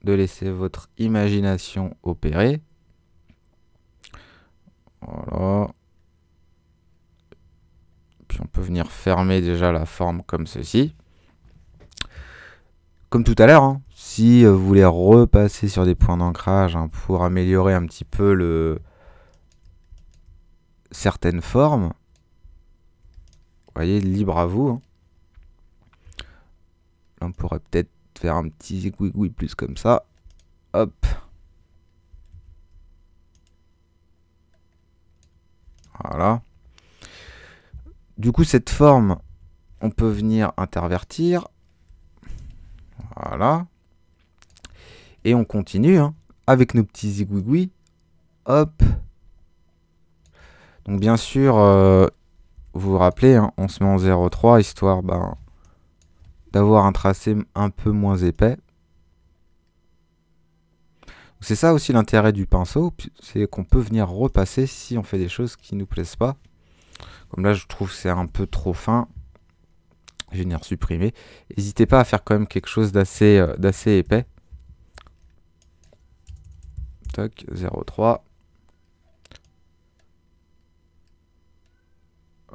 de laisser votre imagination opérer. Voilà. Puis on peut venir fermer déjà la forme comme ceci. Comme tout à l'heure, hein. si vous voulez repasser sur des points d'ancrage hein, pour améliorer un petit peu le certaines formes, vous voyez, libre à vous. Hein. on pourrait peut-être faire un petit zigouigoui plus comme ça. Hop. Voilà. Du coup, cette forme, on peut venir intervertir. Voilà. Et on continue hein, avec nos petits zigouigoui Hop. Donc bien sûr, euh, vous vous rappelez, hein, on se met en 0,3 histoire ben, d'avoir un tracé un peu moins épais. C'est ça aussi l'intérêt du pinceau, c'est qu'on peut venir repasser si on fait des choses qui nous plaisent pas. Comme là, je trouve c'est un peu trop fin. Je vais venir supprimer. N'hésitez pas à faire quand même quelque chose d'assez euh, d'assez épais. Toc, 0,3.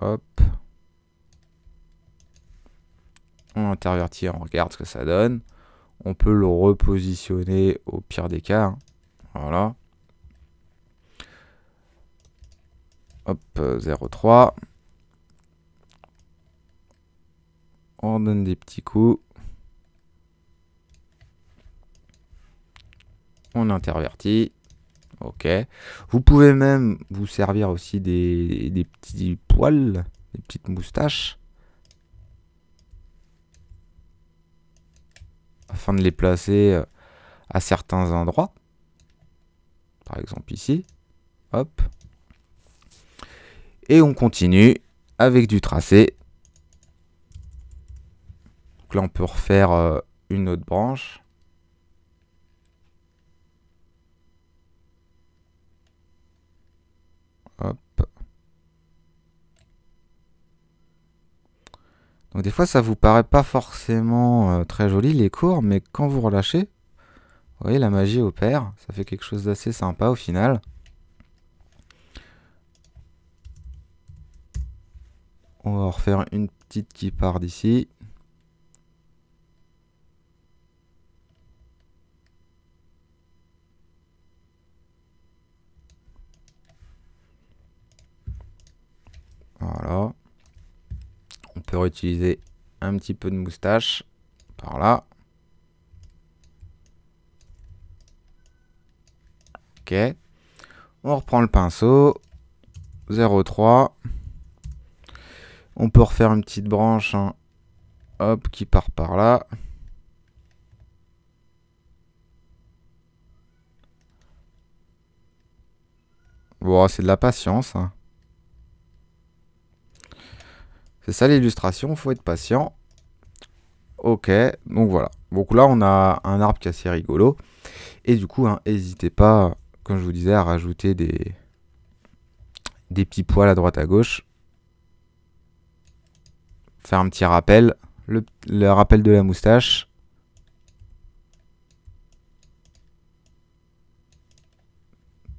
Hop on intervertit, on regarde ce que ça donne. On peut le repositionner au pire des cas. Hein. Voilà. Hop, 0,3. Euh, on donne des petits coups. On intervertit. Ok. Vous pouvez même vous servir aussi des petits poils, des petites moustaches. afin de les placer euh, à certains endroits. Par exemple ici. Hop. Et on continue avec du tracé. Donc là, on peut refaire euh, une autre branche. Donc des fois ça vous paraît pas forcément euh, très joli les cours, mais quand vous relâchez, vous voyez la magie opère, ça fait quelque chose d'assez sympa au final. On va refaire une petite qui part d'ici. Voilà. On peut réutiliser un petit peu de moustache par là. Ok. On reprend le pinceau. 0,3. On peut refaire une petite branche. Hein. Hop, qui part par là. Bon, c'est de la patience. Hein. C'est ça l'illustration, faut être patient. Ok, donc voilà. Donc là, on a un arbre qui est assez rigolo. Et du coup, hein, n'hésitez pas, comme je vous disais, à rajouter des, des petits poils à droite à gauche. Faire un petit rappel. Le, rappel de la moustache.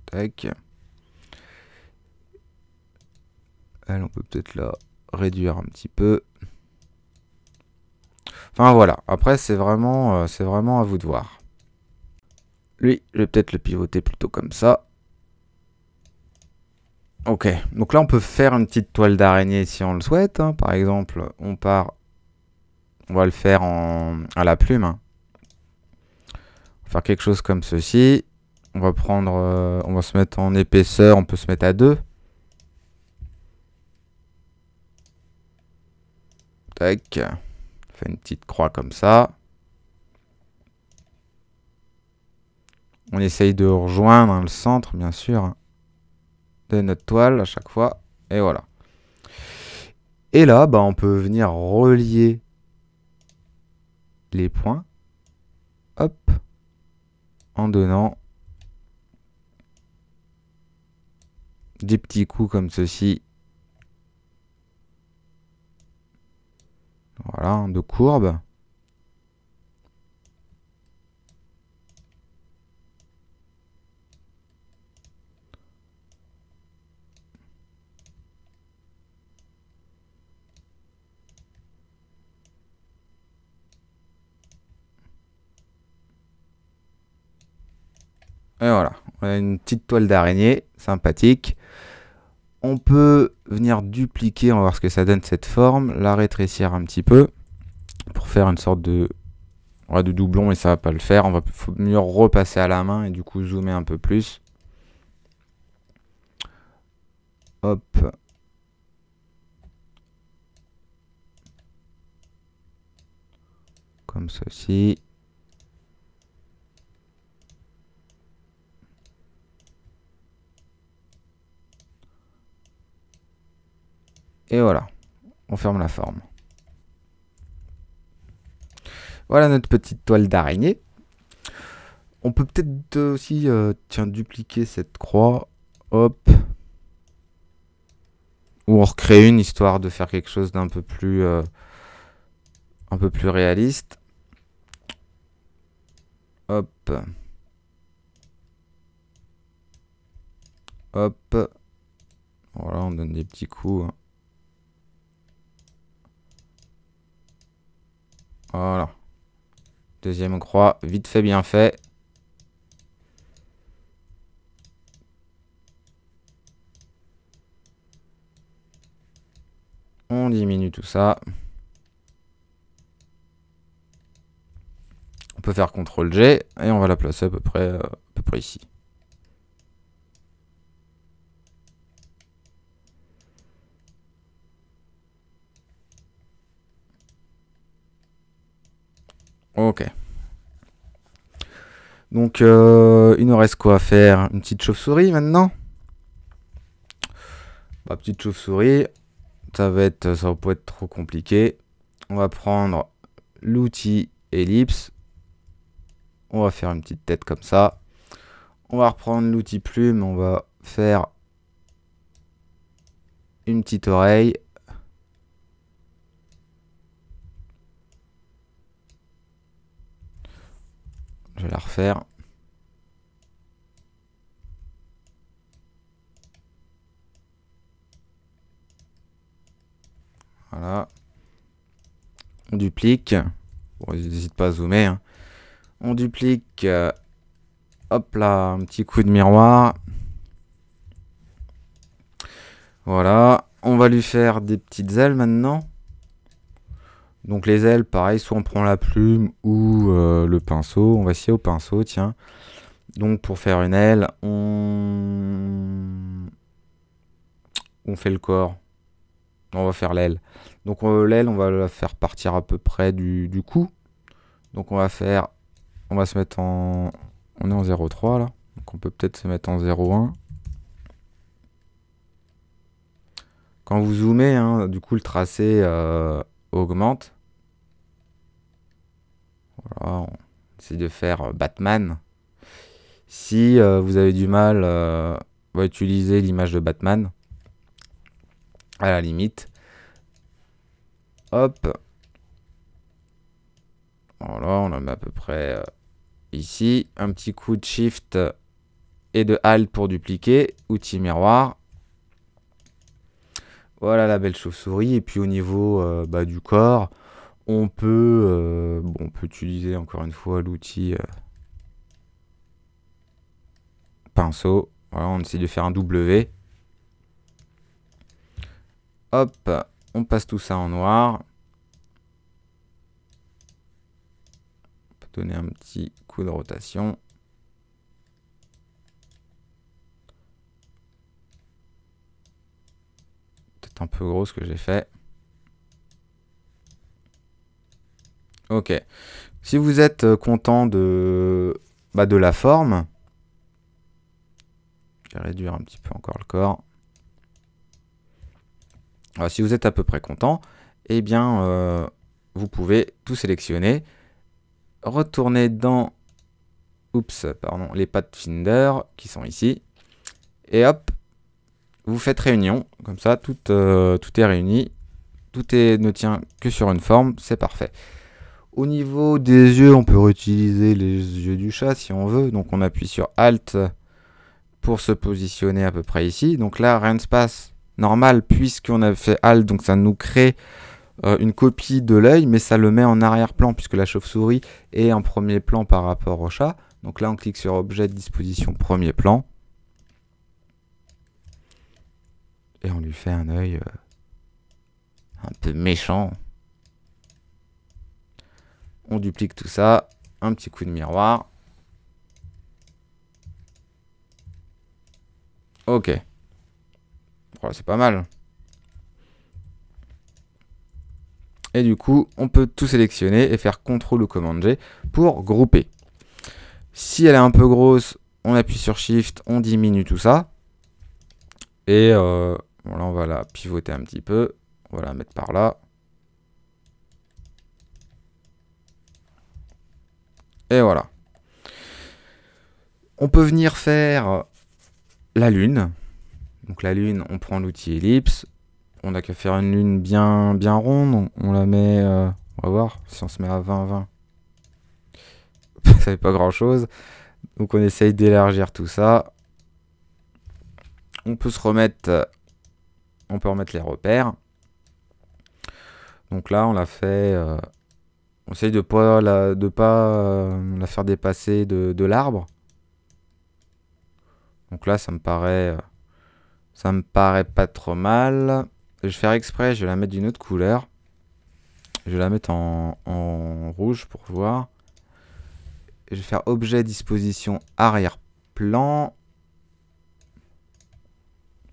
Tac. Allez, on peut peut-être là réduire un petit peu. Enfin voilà, après c'est vraiment, euh, c'est vraiment à vous de voir. Lui, je vais peut-être le pivoter plutôt comme ça. Ok, donc là on peut faire une petite toile d'araignée si on le souhaite. Hein. Par exemple, on part, on va le faire en, à la plume. Hein. On faire quelque chose comme ceci. On va prendre, euh, on va se mettre en épaisseur, on peut se mettre à deux. On fait une petite croix comme ça. On essaye de rejoindre le centre, bien sûr, de notre toile à chaque fois. Et voilà. Et là, bah, on peut venir relier les points. Hop. En donnant des petits coups comme ceci Voilà, de courbes. Et voilà, on a une petite toile d'araignée sympathique. On peut venir dupliquer, on va voir ce que ça donne cette forme, la rétrécir un petit peu pour faire une sorte de, de doublon, mais ça va pas le faire. On va mieux repasser à la main et du coup zoomer un peu plus. Hop. Comme ceci. Et voilà, on ferme la forme. Voilà notre petite toile d'araignée. On peut peut-être aussi, euh, tiens, dupliquer cette croix. Hop. Ou en recréer une, histoire de faire quelque chose d'un peu plus... Euh, un peu plus réaliste. Hop. Hop. Voilà, on donne des petits coups. Hein. Voilà. Deuxième croix, vite fait, bien fait. On diminue tout ça. On peut faire CTRL G et on va la placer à peu près, euh, à peu près ici. Ok. Donc, euh, il nous reste quoi faire Une petite chauve-souris maintenant bah, Petite chauve-souris, ça va être, ça va être trop compliqué. On va prendre l'outil ellipse. On va faire une petite tête comme ça. On va reprendre l'outil plume. On va faire une petite oreille. Je la refaire. Voilà. On duplique. Bon, n'hésite pas à zoomer. Hein. On duplique. Euh, hop là, un petit coup de miroir. Voilà. On va lui faire des petites ailes maintenant. Donc les ailes, pareil, soit on prend la plume ou euh, le pinceau. On va essayer au pinceau, tiens. Donc pour faire une aile, on, fait le corps. On va faire l'aile. Donc l'aile, on va la faire partir à peu près du, cou. Donc on va faire... On va se mettre en... On est en 0,3 là. Donc on peut peut-être se mettre en 0,1. Quand vous zoomez, hein, du coup le tracé euh, augmente. Voilà, on de faire euh, Batman. Si euh, vous avez du mal on euh, va utiliser l'image de Batman, à la limite, hop, voilà, on la met à peu près ici. Un petit coup de Shift et de Alt pour dupliquer. Outil miroir. Voilà la belle chauve-souris. Et puis au niveau bah, du corps, on peut, euh, on peut utiliser encore une fois l'outil euh, pinceau. Voilà, on essaie de faire un W. Hop, on passe tout ça en noir. On peut donner un petit coup de rotation. Peut-être un peu gros ce que j'ai fait. Ok. Si vous êtes euh, content de, bah, de la forme, je vais réduire un petit peu encore le corps. Alors, ah, si vous êtes à peu près content, eh bien, euh, vous pouvez tout sélectionner, retourner dans oups, pardon, les qui sont ici, et hop, vous faites réunion, comme ça, tout, euh, est réuni, tout ne tient que sur une forme, c'est parfait. Au niveau des yeux, on peut réutiliser les yeux du chat si on veut. Donc on appuie sur Alt pour se positionner à peu près ici. Donc là, rien ne se passe normal puisqu'on a fait Alt, donc ça nous crée euh, une copie de l'œil, mais ça le met en arrière-plan puisque la chauve-souris est en premier plan par rapport au chat. Donc là, on clique sur Objet, Disposition, Premier plan. Et on lui fait un œil euh, un peu méchant. On duplique tout ça. Un petit coup de miroir. Ok. Voilà, C'est pas mal. Et du coup, on peut tout sélectionner et faire CTRL ou CMD G pour grouper. Si elle est un peu grosse, on appuie sur Shift, on diminue tout ça. Et voilà, euh, on va la pivoter un petit peu. On va la mettre par là. Et voilà. On peut venir faire la lune. Donc la lune, on prend l'outil ellipse. On n'a qu'à faire une lune bien, bien ronde. On la met... Euh, on va voir si on se met à 20-20. Ça fait pas grand-chose. Donc on essaye d'élargir tout ça. On peut se remettre... Euh, on peut remettre les repères. Donc là, on l'a fait... Euh, on essaye de pas la, de pas euh, la faire dépasser de, l'arbre. Donc là, ça me paraît, euh, ça me paraît pas trop mal. Je vais faire exprès, je vais la mettre d'une autre couleur. Je vais la mettre en, rouge pour voir. je vais faire objet disposition arrière-plan.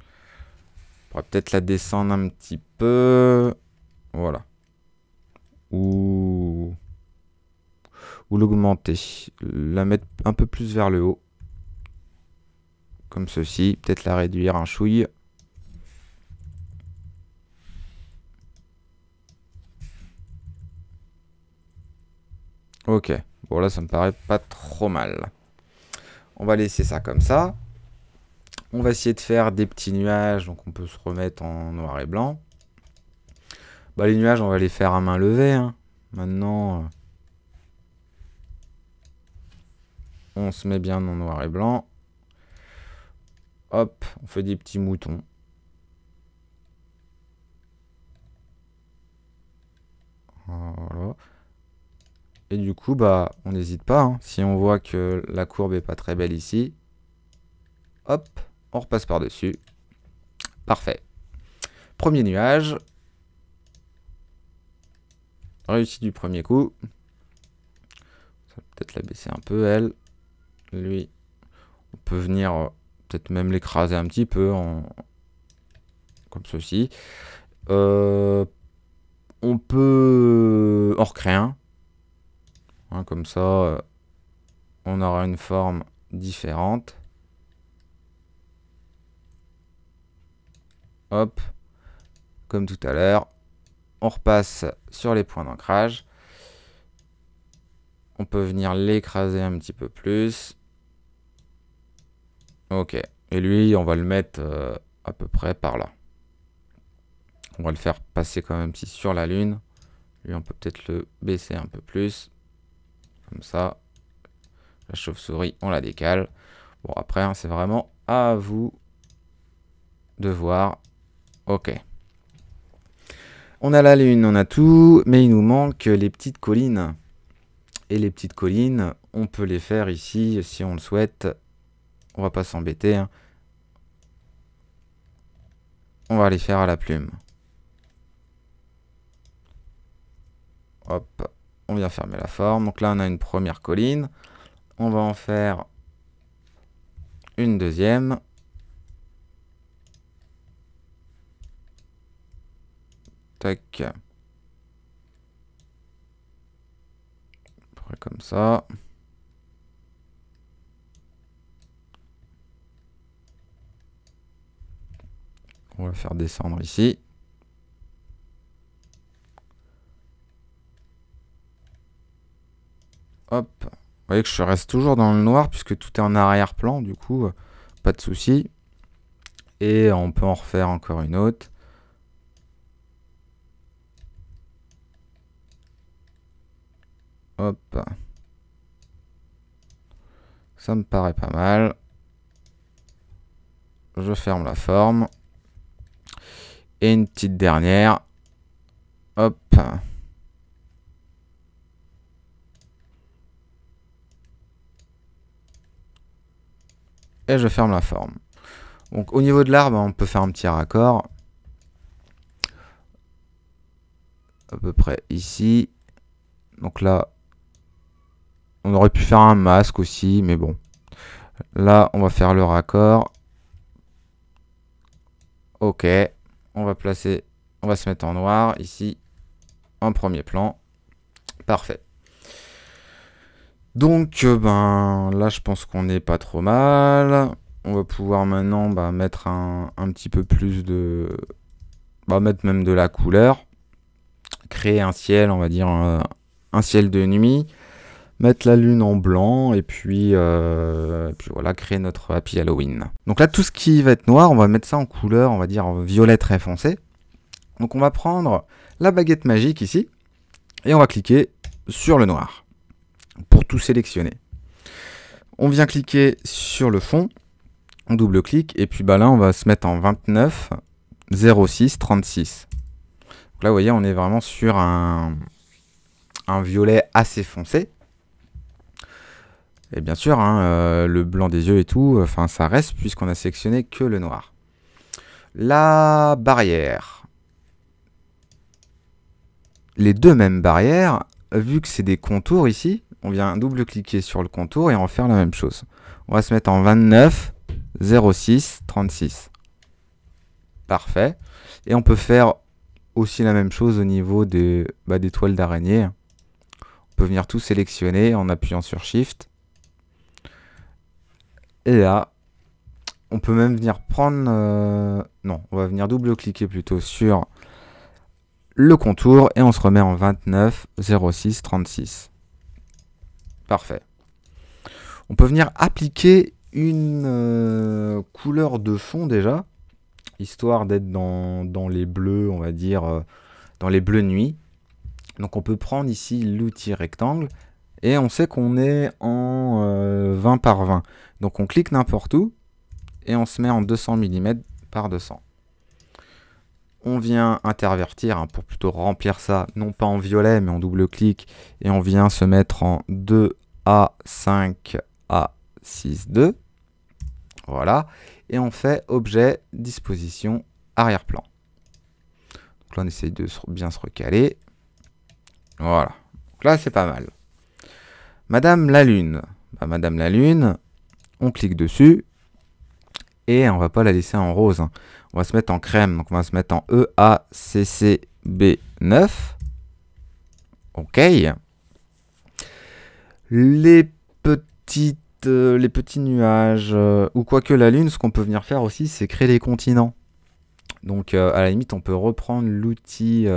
On pourrait peut-être la descendre un petit peu. Voilà ou, l'augmenter. La mettre un peu plus vers le haut. Comme ceci. Peut-être la réduire un chouille. Ok. Bon là ça me paraît pas trop mal. On va laisser ça comme ça. On va essayer de faire des petits nuages. Donc on peut se remettre en noir et blanc. Bah, les nuages, on va les faire à main levée. Hein. Maintenant, euh, on se met bien en noir et blanc. Hop, on fait des petits moutons. Voilà. Et du coup, bah, on n'hésite pas. Hein. Si on voit que la courbe est pas très belle ici, hop, on repasse par-dessus. Parfait. Premier nuage, réussi du premier coup. Ça va peut-être la baisser un peu, elle. Lui, on peut venir euh, peut-être même l'écraser un petit peu, en... comme ceci. Euh, on peut en recréer un. comme ça, euh, on aura une forme différente. Hop, comme tout à l'heure. On repasse sur les points d'ancrage. On peut venir l'écraser un petit peu plus. Ok. Et lui, on va le mettre euh, à peu près par là. On va le faire passer quand même si sur la lune. Lui, on peut peut-être le baisser un peu plus. Comme ça. La chauve-souris, on la décale. Bon, après, hein, c'est vraiment à vous de voir. Ok. On a la lune, on a tout, mais il nous manque les petites collines. Et les petites collines, on peut les faire ici si on le souhaite. On va pas s'embêter. Hein. On va les faire à la plume. Hop, on vient fermer la forme. Donc là, on a une première colline. On va en faire une deuxième. Tac. Après comme ça. On va faire descendre ici. Hop. Vous voyez que je reste toujours dans le noir puisque tout est en arrière-plan, du coup, euh, pas de souci. Et on peut en refaire encore une autre. Hop. Ça me paraît pas mal. Je ferme la forme. Et une petite dernière. Hop. Et je ferme la forme. Donc au niveau de l'arbre, on peut faire un petit raccord. À peu près ici. Donc là, on aurait pu faire un masque aussi, mais bon. Là, on va faire le raccord. Ok. On va placer... On va se mettre en noir, ici, en premier plan. Parfait. Donc, euh, ben, là, je pense qu'on n'est pas trop mal. On va pouvoir maintenant bah, mettre un, petit peu plus de... va bah, mettre même de la couleur. Créer un ciel, on va dire, euh, un ciel de nuit mettre la lune en blanc euh, et puis, voilà, créer notre Happy Halloween. Donc là, tout ce qui va être noir, on va mettre ça en couleur, on va dire violet très foncé. Donc on va prendre la baguette magique ici et on va cliquer sur le noir pour tout sélectionner. On vient cliquer sur le fond, on double-clique et puis bah là on va se mettre en 29 06 36. Donc là vous voyez on est vraiment sur un violet assez foncé. Et bien sûr, hein, euh, le blanc des yeux et tout, enfin ça reste puisqu'on a sélectionné que le noir. La barrière. Les deux mêmes barrières, vu que c'est des contours ici, on vient double-cliquer sur le contour et en faire la même chose. On va se mettre en 29, 06, 36. Parfait. Et on peut faire aussi la même chose au niveau des, bah, des toiles d'araignée. On peut venir tout sélectionner en appuyant sur Shift et là, on peut même venir prendre... Euh, non, on va venir double-cliquer plutôt sur le contour et on se remet en 29 06 36. Parfait. On peut venir appliquer une euh, couleur de fond déjà, histoire d'être dans, les bleus, on va dire, euh, dans les bleus nuit. Donc on peut prendre ici l'outil rectangle et on sait qu'on est en 20 par 20. Donc on clique n'importe où et on se met en 200 mm par 200. On vient intervertir hein, pour plutôt remplir ça, non pas en violet, mais en double clic. et on vient se mettre en 2 a 5 a 62 Voilà. Et on fait objet, disposition, arrière-plan. Donc là, on essaye de bien se recaler. Voilà. Donc là, c'est pas mal. Madame la Lune. Bah, Madame la Lune, on clique dessus et on va pas la laisser en rose. Hein. On va se mettre en crème, donc on va se mettre en EACCB9. Ok. Les petites, euh, les petits nuages, euh, ou ou que la lune, ce qu'on peut venir faire aussi, c'est créer les continents. Donc euh, à la limite, on peut reprendre l'outil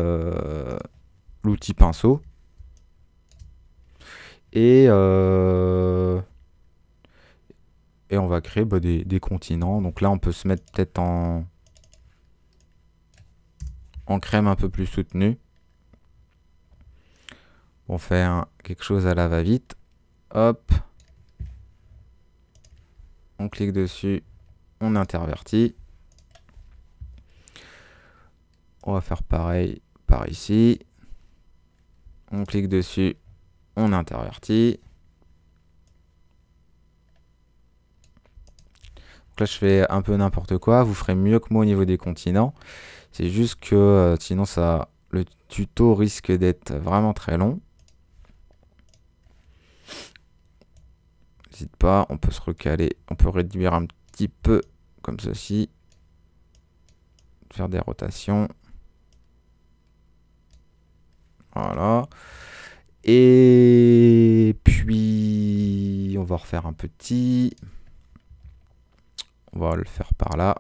l'outil pinceau. Et et on va créer bah, des, continents. Donc là, on peut se mettre peut-être en... en crème un peu plus soutenue. On fait quelque chose à la va-vite. Hop. On clique dessus. On intervertit. On va faire pareil par ici. On clique dessus. On intervertit. Donc là, je fais un peu n'importe quoi. Vous ferez mieux que moi au niveau des continents. C'est juste que euh, sinon, ça, le tuto risque d'être vraiment très long. N'hésite pas, on peut se recaler. On peut réduire un petit peu comme ceci. Faire des rotations. Voilà. Et puis, on va refaire un petit... On va le faire par là.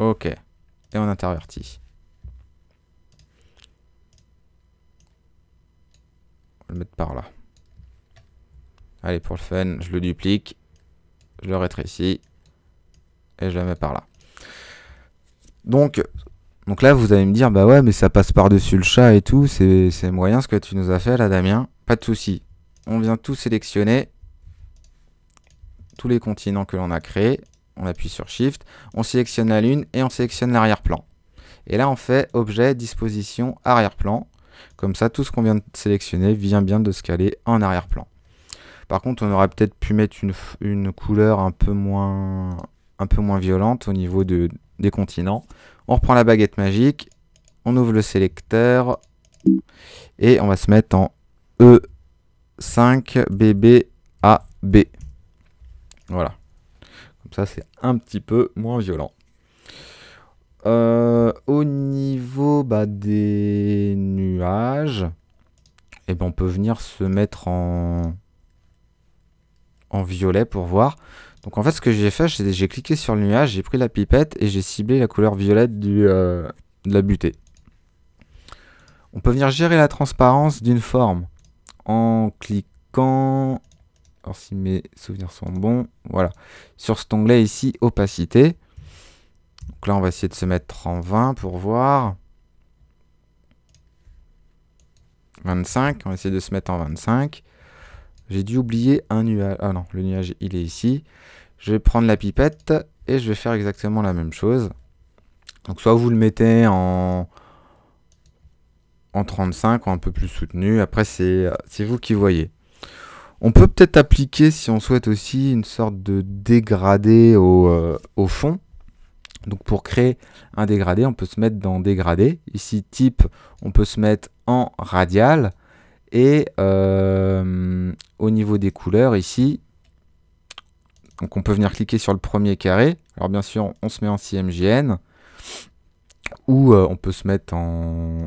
Ok. Et on intervertit. On va le mettre par là. Allez, pour le fun, je le duplique. Je le rétrécis. Et je le mets par là. Donc, donc là, vous allez me dire, bah ouais, mais ça passe par-dessus le chat et tout. C'est moyen ce que tu nous as fait là, Damien. Pas de souci on vient tout sélectionner, tous les continents que l'on a créés, on appuie sur Shift, on sélectionne la Lune et on sélectionne l'arrière-plan. Et là, on fait Objet, Disposition, Arrière-plan. Comme ça, tout ce qu'on vient de sélectionner vient bien de se caler en arrière-plan. Par contre, on aurait peut-être pu mettre une, couleur un peu moins, un peu moins violente au niveau de, des continents. On reprend la baguette magique, on ouvre le sélecteur et on va se mettre en E 5BBAB. Voilà. Comme ça, c'est un petit peu moins violent. Euh, au niveau bah, des nuages, eh ben, on peut venir se mettre en, en violet pour voir. Donc en fait, ce que j'ai fait, j'ai cliqué sur le nuage, j'ai pris la pipette et j'ai ciblé la couleur violette du, euh, de la butée. On peut venir gérer la transparence d'une forme en cliquant, alors si mes souvenirs sont bons, voilà, sur cet onglet ici, opacité. Donc là, on va essayer de se mettre en 20 pour voir. 25, on va essayer de se mettre en 25. J'ai dû oublier un nuage. Ah non, le nuage, il est ici. Je vais prendre la pipette et je vais faire exactement la même chose. Donc soit vous le mettez en en 35 ou un peu plus soutenu. Après, euh, c'est vous qui voyez. On peut peut-être appliquer, si on souhaite aussi, une sorte de dégradé euh, au, fond. Donc pour créer un dégradé, on peut se mettre dans dégradé. Ici, type, on peut se mettre en radial. Et euh, au niveau des couleurs, ici, donc on peut venir cliquer sur le premier carré. Alors bien sûr, on se met en CMJN. Ou on peut se mettre en,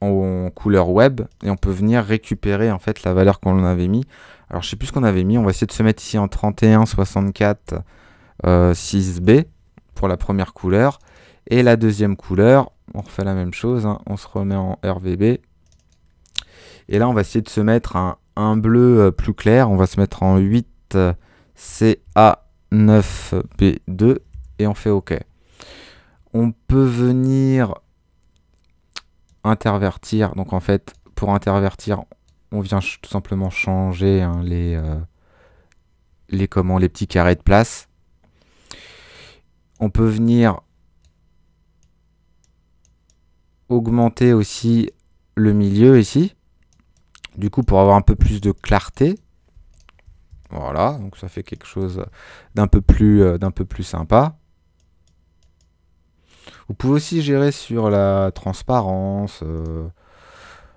en couleur web et on peut venir récupérer en fait la valeur qu'on avait mis. Alors je sais plus ce qu'on avait mis, on va essayer de se mettre ici en 31, 64, 6B pour la première couleur. Et la deuxième couleur, on refait la même chose, hein. on se remet en RVB. Et là on va essayer de se mettre un, un bleu euh, plus clair, on va se mettre en 8 CA9B2 et on fait OK. On peut venir intervertir. Donc en fait, pour intervertir, on vient tout simplement changer hein, les, euh, les, comment, les petits carrés de place. On peut venir augmenter aussi le milieu ici. Du coup, pour avoir un peu plus de clarté. Voilà, donc ça fait quelque chose d'un peu plus, euh, d'un peu plus sympa. Vous pouvez aussi gérer sur la transparence. Euh.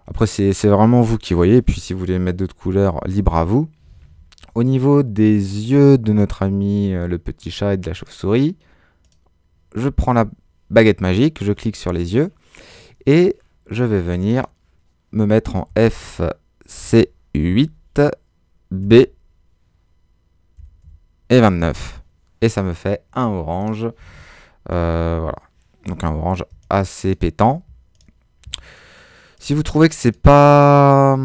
Après, c'est vraiment vous qui voyez. Et puis, si vous voulez mettre d'autres couleurs, libre à vous. Au niveau des yeux de notre ami euh, le petit chat et de la chauve-souris, je prends la baguette magique, je clique sur les yeux et je vais venir me mettre en F, C, 8 B et 29. Et ça me fait un orange. Euh, voilà. Donc un orange assez pétant. Si vous trouvez que c'est pas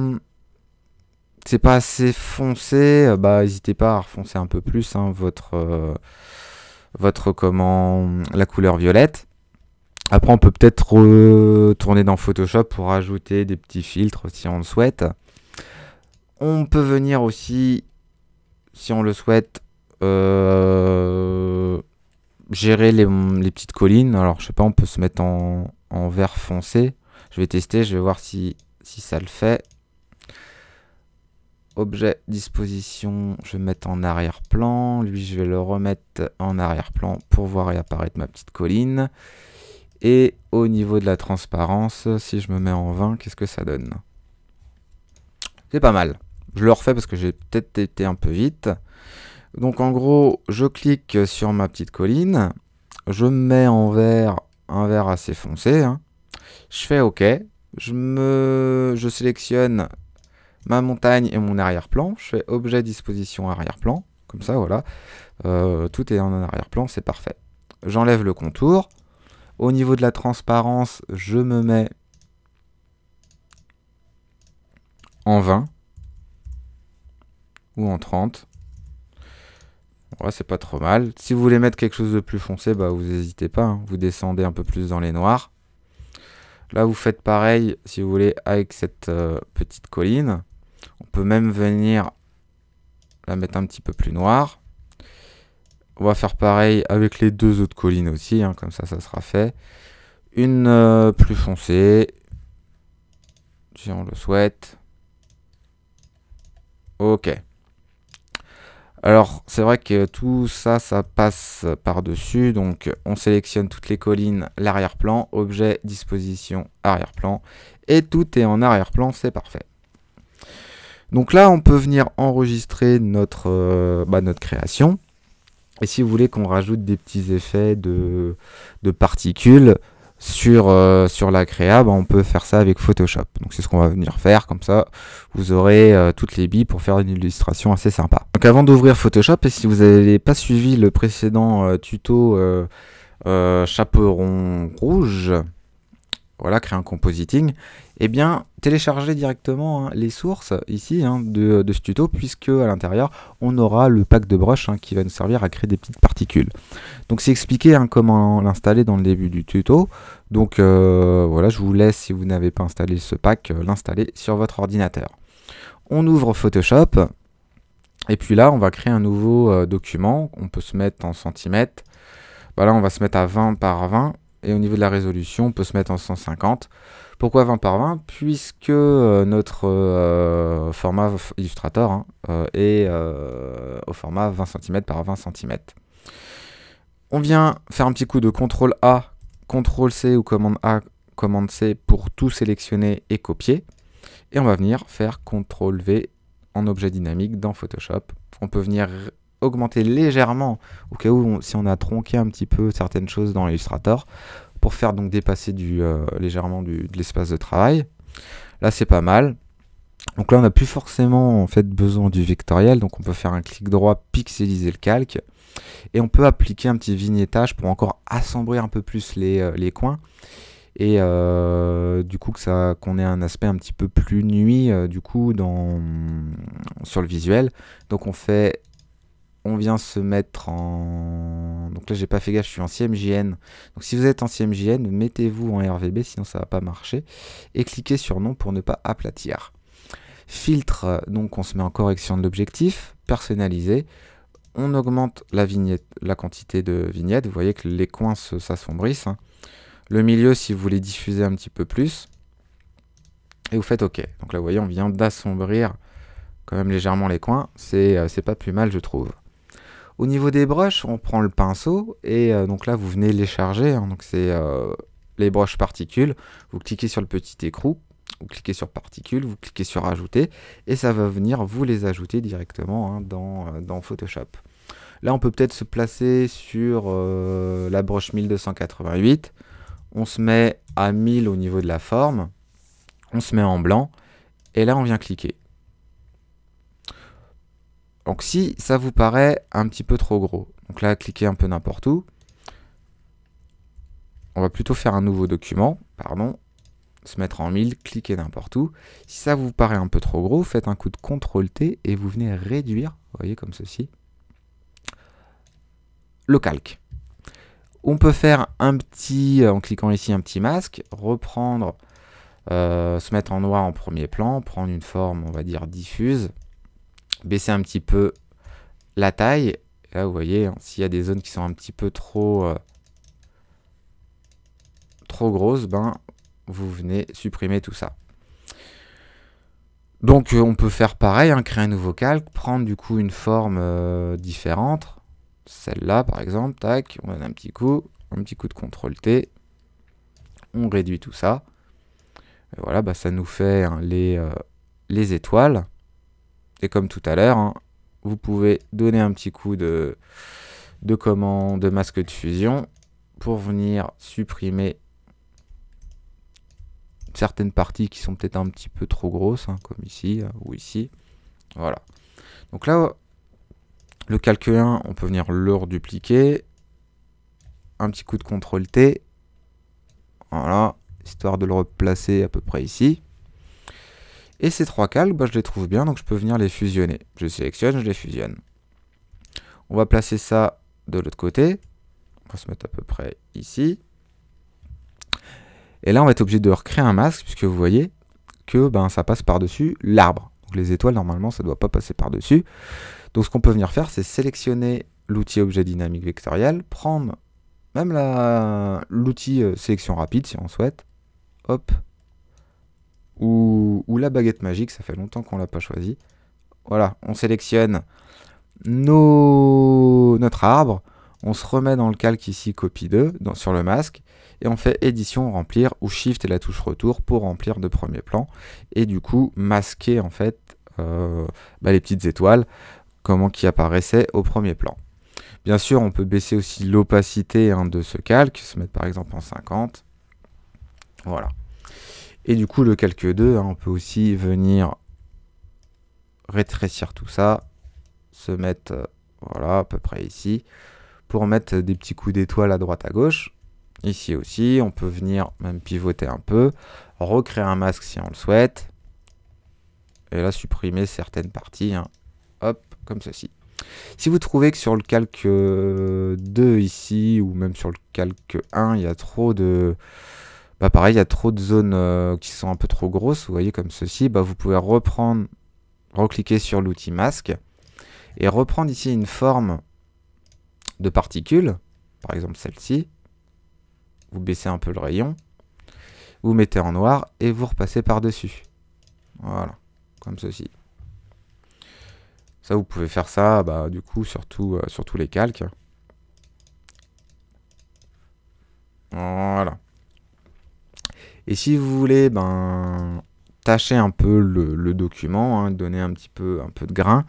c'est pas assez foncé, euh, bah n'hésitez pas à refoncer un peu plus hein, votre euh, votre comment la couleur violette. Après on peut peut-être tourner dans Photoshop pour ajouter des petits filtres si on le souhaite. On peut venir aussi si on le souhaite euh, gérer les, petites collines. Alors, je sais pas, on peut se mettre en, vert foncé. Je vais tester, je vais voir si, si ça le fait. Objet, disposition, je vais mettre en arrière-plan. Lui, je vais le remettre en arrière-plan pour voir réapparaître ma petite colline. Et au niveau de la transparence, si je me mets en 20, qu'est-ce que ça donne C'est pas mal. Je le refais parce que j'ai peut-être été un peu vite. Donc en gros, je clique sur ma petite colline, je mets en vert un vert assez foncé, hein. je fais OK, je, sélectionne ma montagne et mon arrière-plan, je fais objet disposition arrière-plan, comme ça voilà, euh, tout est en arrière-plan, c'est parfait. J'enlève le contour, au niveau de la transparence, je me mets en 20 ou en 30 c'est pas trop mal. Si vous voulez mettre quelque chose de plus foncé, bah vous n'hésitez pas. Hein. Vous descendez un peu plus dans les noirs. Là, vous faites pareil, si vous voulez, avec cette euh, petite colline. On peut même venir la mettre un petit peu plus noire. On va faire pareil avec les deux autres collines aussi, hein, comme ça, ça sera fait. Une euh, plus foncée, si on le souhaite. Ok. Alors c'est vrai que tout ça, ça passe par-dessus. Donc on sélectionne toutes les collines, l'arrière-plan, objet, disposition, arrière-plan. Et tout est en arrière-plan, c'est parfait. Donc là, on peut venir enregistrer notre, euh, bah, création. Et si vous voulez qu'on rajoute des petits effets de, de particules, sur, euh, sur la créa, bah, on peut faire ça avec Photoshop. Donc c'est ce qu'on va venir faire, comme ça vous aurez euh, toutes les billes pour faire une illustration assez sympa. Donc avant d'ouvrir Photoshop, et si vous n'avez pas suivi le précédent euh, tuto chaperon rouge, voilà, créer un compositing, eh bien, téléchargez directement hein, les sources ici hein, de, ce tuto, puisque à l'intérieur, on aura le pack de brush hein, qui va nous servir à créer des petites particules. Donc c'est expliqué comment l'installer dans le début du tuto. Donc euh, voilà, je vous laisse, si vous n'avez pas installé ce pack, euh, l'installer sur votre ordinateur. On ouvre Photoshop, et puis là, on va créer un nouveau euh, document. On peut se mettre en centimètres. Voilà, bah on va se mettre à 20 par 20, et au niveau de la résolution, on peut se mettre en 150. Pourquoi 20 par 20 Puisque euh, notre euh, format Illustrator hein, euh, est au format 20 cm par 20 cm. On vient faire un petit coup de CTRL A, CTRL C ou commande A, commande C pour tout sélectionner et copier. Et on va venir faire CTRL V en objet dynamique dans Photoshop. On peut venir augmenter légèrement au cas où si on a tronqué un petit peu certaines choses dans Illustrator, pour faire donc dépasser du, euh, légèrement du, de l'espace de travail. Là, c'est pas mal. Donc là, on n'a plus forcément en fait besoin du vectoriel, donc on peut faire un clic droit, pixeliser le calque, et on peut appliquer un petit vignettage pour encore assombrir un peu plus les, euh, les coins, et euh, du coup que ça qu'on ait un aspect un petit peu plus nuit du coup dans sur le visuel. Donc on fait on vient se mettre en... Donc là, j'ai pas fait gaffe, je suis en CMJN. Donc si vous êtes en CMJN, mettez-vous en RVB, sinon ça va pas marcher. Et cliquez sur non pour ne pas aplatir. Filtre, donc on se met en correction de l'objectif, personnalisé. On augmente la, vignette, la quantité de vignettes. Vous voyez que les coins s'assombrissent. Hein. Le milieu, si vous voulez diffuser un petit peu plus. Et vous faites OK. Donc là, vous voyez, on vient d'assombrir quand même légèrement les coins. C'est euh, pas plus mal, je trouve. Au niveau des broches, on prend le pinceau et euh, donc là vous venez les charger. Hein. donc c'est euh, les broches particules. Vous cliquez sur le petit écrou, vous cliquez sur particules, vous cliquez sur ajouter et ça va venir vous les ajouter directement hein, euh, dans, Photoshop. Là on peut peut-être se placer sur la broche 1288. On se met à 1000 au niveau de la forme. On se met en blanc et là on vient cliquer. Donc si ça vous paraît un petit peu trop gros, donc là cliquez un peu n'importe où. On va plutôt faire un nouveau document, pardon, se mettre en 1000, cliquez n'importe où. Si ça vous paraît un peu trop gros, faites un coup de CTRL-T et vous venez réduire, vous voyez comme ceci, le calque. On peut faire un petit, en cliquant ici, un petit masque, reprendre, euh, se mettre en noir en premier plan, prendre une forme, on va dire, diffuse, baisser un petit peu la taille. Là, vous voyez, hein, s'il y a des zones qui sont un petit peu trop, euh, trop grosses, ben, vous venez supprimer tout ça. Donc euh, on peut faire pareil, hein, créer un nouveau calque, prendre du coup une forme euh, différente. Celle-là par exemple, tac, on donne un petit coup, un petit coup de CTRL T. On réduit tout ça. Et voilà, bah, ça nous fait hein, les, les étoiles. Et comme tout à l'heure, hein, vous pouvez donner un petit coup de, de commande de masque de fusion pour venir supprimer certaines parties qui sont peut-être un petit peu trop grosses, hein, comme ici euh, ou ici. Voilà. Donc là, le calque 1, on peut venir le dupliquer. Un petit coup de CTRL T. Voilà, histoire de le replacer à peu près ici. Et ces trois calques, bah, je les trouve bien, donc je peux venir les fusionner. Je sélectionne, je les fusionne. On va placer ça de l'autre côté. On va se mettre à peu près ici. Et là, on va être obligé de recréer un masque, puisque vous voyez que ben, ça passe par-dessus l'arbre. les étoiles, normalement, ça ne doit pas passer par-dessus. Donc ce qu'on peut venir faire, c'est sélectionner l'outil objet dynamique vectoriel, prendre même l'outil euh, sélection rapide, si on souhaite. Hop, ou, la baguette magique, ça fait longtemps qu'on l'a pas choisi. Voilà, on sélectionne notre arbre, on se remet dans le calque ici copie 2 sur le masque, et on fait édition, remplir, ou shift et la touche retour pour remplir de premier plan, et du coup masquer en fait euh, bah, les petites étoiles, comment qui apparaissaient au premier plan. Bien sûr, on peut baisser aussi l'opacité hein, de ce calque, se mettre par exemple en 50. Voilà. Et du coup, le calque 2, hein, on peut aussi venir rétrécir tout ça, se mettre, euh, voilà, à peu près ici, pour mettre des petits coups d'étoile à droite à gauche. Ici aussi, on peut venir même pivoter un peu, recréer un masque si on le souhaite. Et là, supprimer certaines parties, hein. hop, comme ceci. Si vous trouvez que sur le calque 2 euh, ici, ou même sur le calque 1, il y a trop de bah, pareil, il y a trop de zones euh, qui sont un peu trop grosses, vous voyez comme ceci, bah, vous pouvez reprendre, recliquer sur l'outil masque, et reprendre ici une forme de particules, par exemple celle-ci, vous baissez un peu le rayon, vous mettez en noir et vous repassez par-dessus. Voilà, comme ceci. Ça, vous pouvez faire ça, bah, du coup, surtout, euh, sur tous les calques. Voilà. Et si vous voulez ben, tâcher un peu le, document, hein, donner un petit peu, un peu de grain,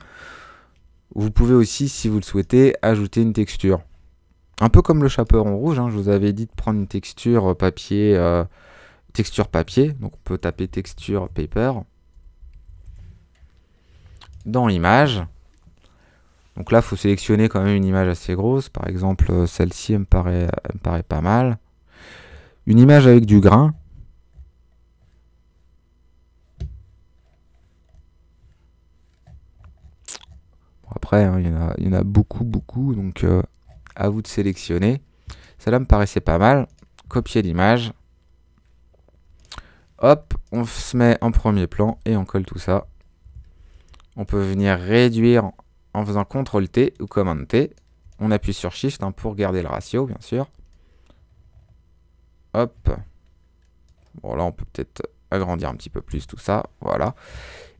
vous pouvez aussi, si vous le souhaitez, ajouter une texture. Un peu comme le chaperon rouge, hein, je vous avais dit de prendre une texture euh, papier, euh, texture papier, donc on peut taper texture paper dans l'image. Donc là, il faut sélectionner quand même une image assez grosse. Par exemple, euh, celle-ci, me paraît pas mal. Une image avec du grain. Après, hein, il, y en a, beaucoup, beaucoup, donc euh, à vous de sélectionner. Cela là me paraissait pas mal. Copier l'image. Hop, on se met en premier plan et on colle tout ça. On peut venir réduire en faisant CTRL T ou Command T. On appuie sur Shift hein, pour garder le ratio, bien sûr. Hop. Bon, là, on peut peut-être agrandir un petit peu plus tout ça. Voilà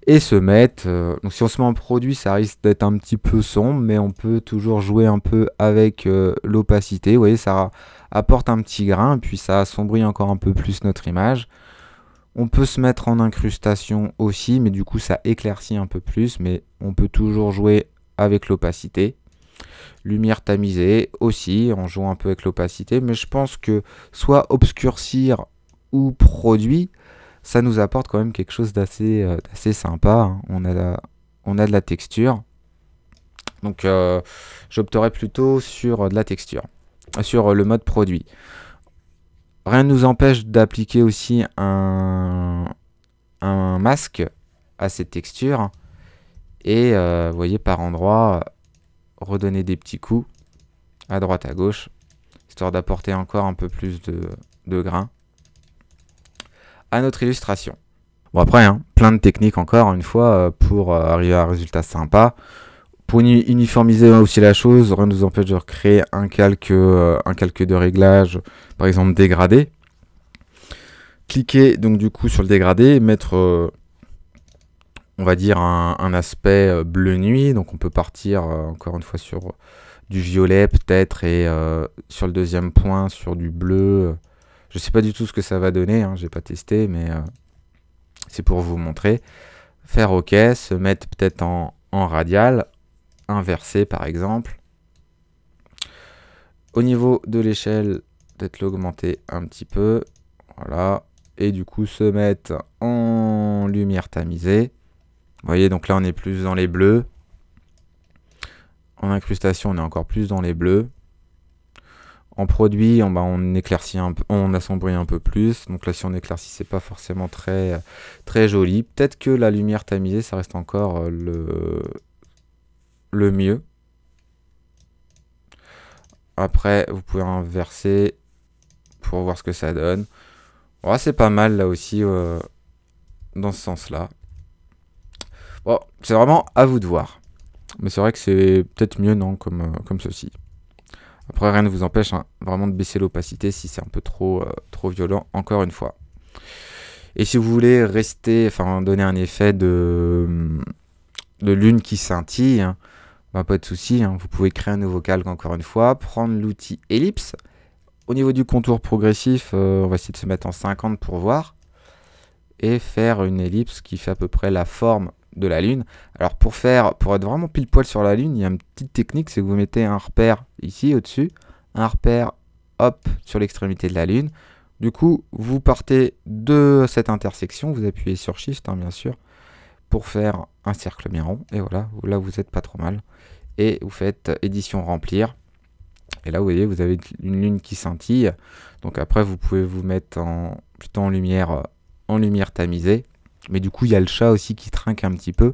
et se mettre. Euh, donc si on se met en produit, ça risque d'être un petit peu sombre, mais on peut toujours jouer un peu avec euh, l'opacité. Vous voyez, ça apporte un petit grain, puis ça assombrit encore un peu plus notre image. On peut se mettre en incrustation aussi, mais du coup ça éclaircit un peu plus, mais on peut toujours jouer avec l'opacité. Lumière tamisée aussi, on joue un peu avec l'opacité, mais je pense que soit obscurcir ou produit, ça nous apporte quand même quelque chose d'assez euh, sympa. Hein. On, a de la texture. Donc j'opterai euh, j'opterais plutôt sur euh, de la texture, sur le mode produit. Rien ne nous empêche d'appliquer aussi un, masque à cette texture. Et vous voyez par endroit, redonner des petits coups à droite à gauche, histoire d'apporter encore un peu plus de, grains à notre illustration. Bon après, hein, plein de techniques encore une fois euh, pour euh, arriver à un résultat sympa. Pour uniformiser aussi la chose, rien ne nous empêche de recréer un calque, euh, un calque de réglage, par exemple dégradé. Cliquez donc du coup sur le dégradé, mettre on va dire un, aspect bleu nuit. Donc on peut partir encore une fois sur du violet peut-être et sur le deuxième point sur du bleu. Je ne sais pas du tout ce que ça va donner, hein, je n'ai pas testé, mais euh, c'est pour vous montrer. Faire OK, se mettre peut-être en, en radial, inverser par exemple. Au niveau de l'échelle, peut-être l'augmenter un petit peu. Voilà. Et du coup, se mettre en lumière tamisée. Vous voyez, donc là, on est plus dans les bleus. En incrustation, on est encore plus dans les bleus. En produit, on, bah, on éclaircit un on assombrit un peu plus. Donc là, si on éclaircit, c'est pas forcément très, très joli. Peut-être que la lumière tamisée, ça reste encore euh, le, le mieux. Après, vous pouvez inverser pour voir ce que ça donne. Oh, c'est pas mal là aussi euh, dans ce sens-là. Bon, oh, c'est vraiment à vous de voir. Mais c'est vrai que c'est peut-être mieux, non, comme, euh, comme ceci. Après, rien ne vous empêche hein, vraiment de baisser l'opacité si c'est un peu trop, euh, trop violent, encore une fois. Et si vous voulez rester, enfin donner un effet de, de lune qui scintille, hein, bah, pas de souci, hein, vous pouvez créer un nouveau calque encore une fois, prendre l'outil ellipse. Au niveau du contour progressif, euh, on va essayer de se mettre en 50 pour voir. Et faire une ellipse qui fait à peu près la forme de la Lune. Alors pour faire, pour être vraiment pile poil sur la Lune, il y a une petite technique, c'est que vous mettez un repère ici au-dessus, un repère hop sur l'extrémité de la Lune. Du coup, vous partez de cette intersection, vous appuyez sur Shift hein, bien sûr, pour faire un cercle bien Et voilà, là vous êtes pas trop mal. Et vous faites édition remplir. Et là, vous voyez, vous avez une lune qui scintille. Donc après, vous pouvez vous mettre en, plutôt en lumière, en lumière tamisée. Mais du coup, il y a le chat aussi qui trinque un petit peu.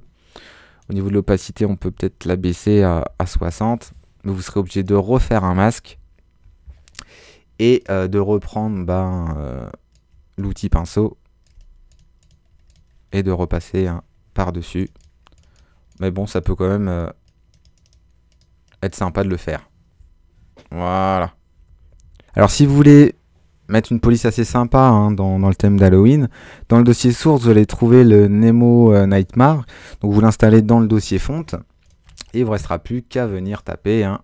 Au niveau de l'opacité, on peut peut-être la baisser à, 60. Mais vous serez obligé de refaire un masque. Et euh, de reprendre ben, euh, l'outil pinceau. Et de repasser par-dessus. Mais bon, ça peut quand même euh, être sympa de le faire. Voilà. Alors si vous voulez mettre une police assez sympa hein, dans, le thème d'Halloween. Dans le dossier source, vous allez trouver le Nemo euh, Nightmare. Donc vous l'installez dans le dossier fonte. Et il ne vous restera plus qu'à venir taper. Hein.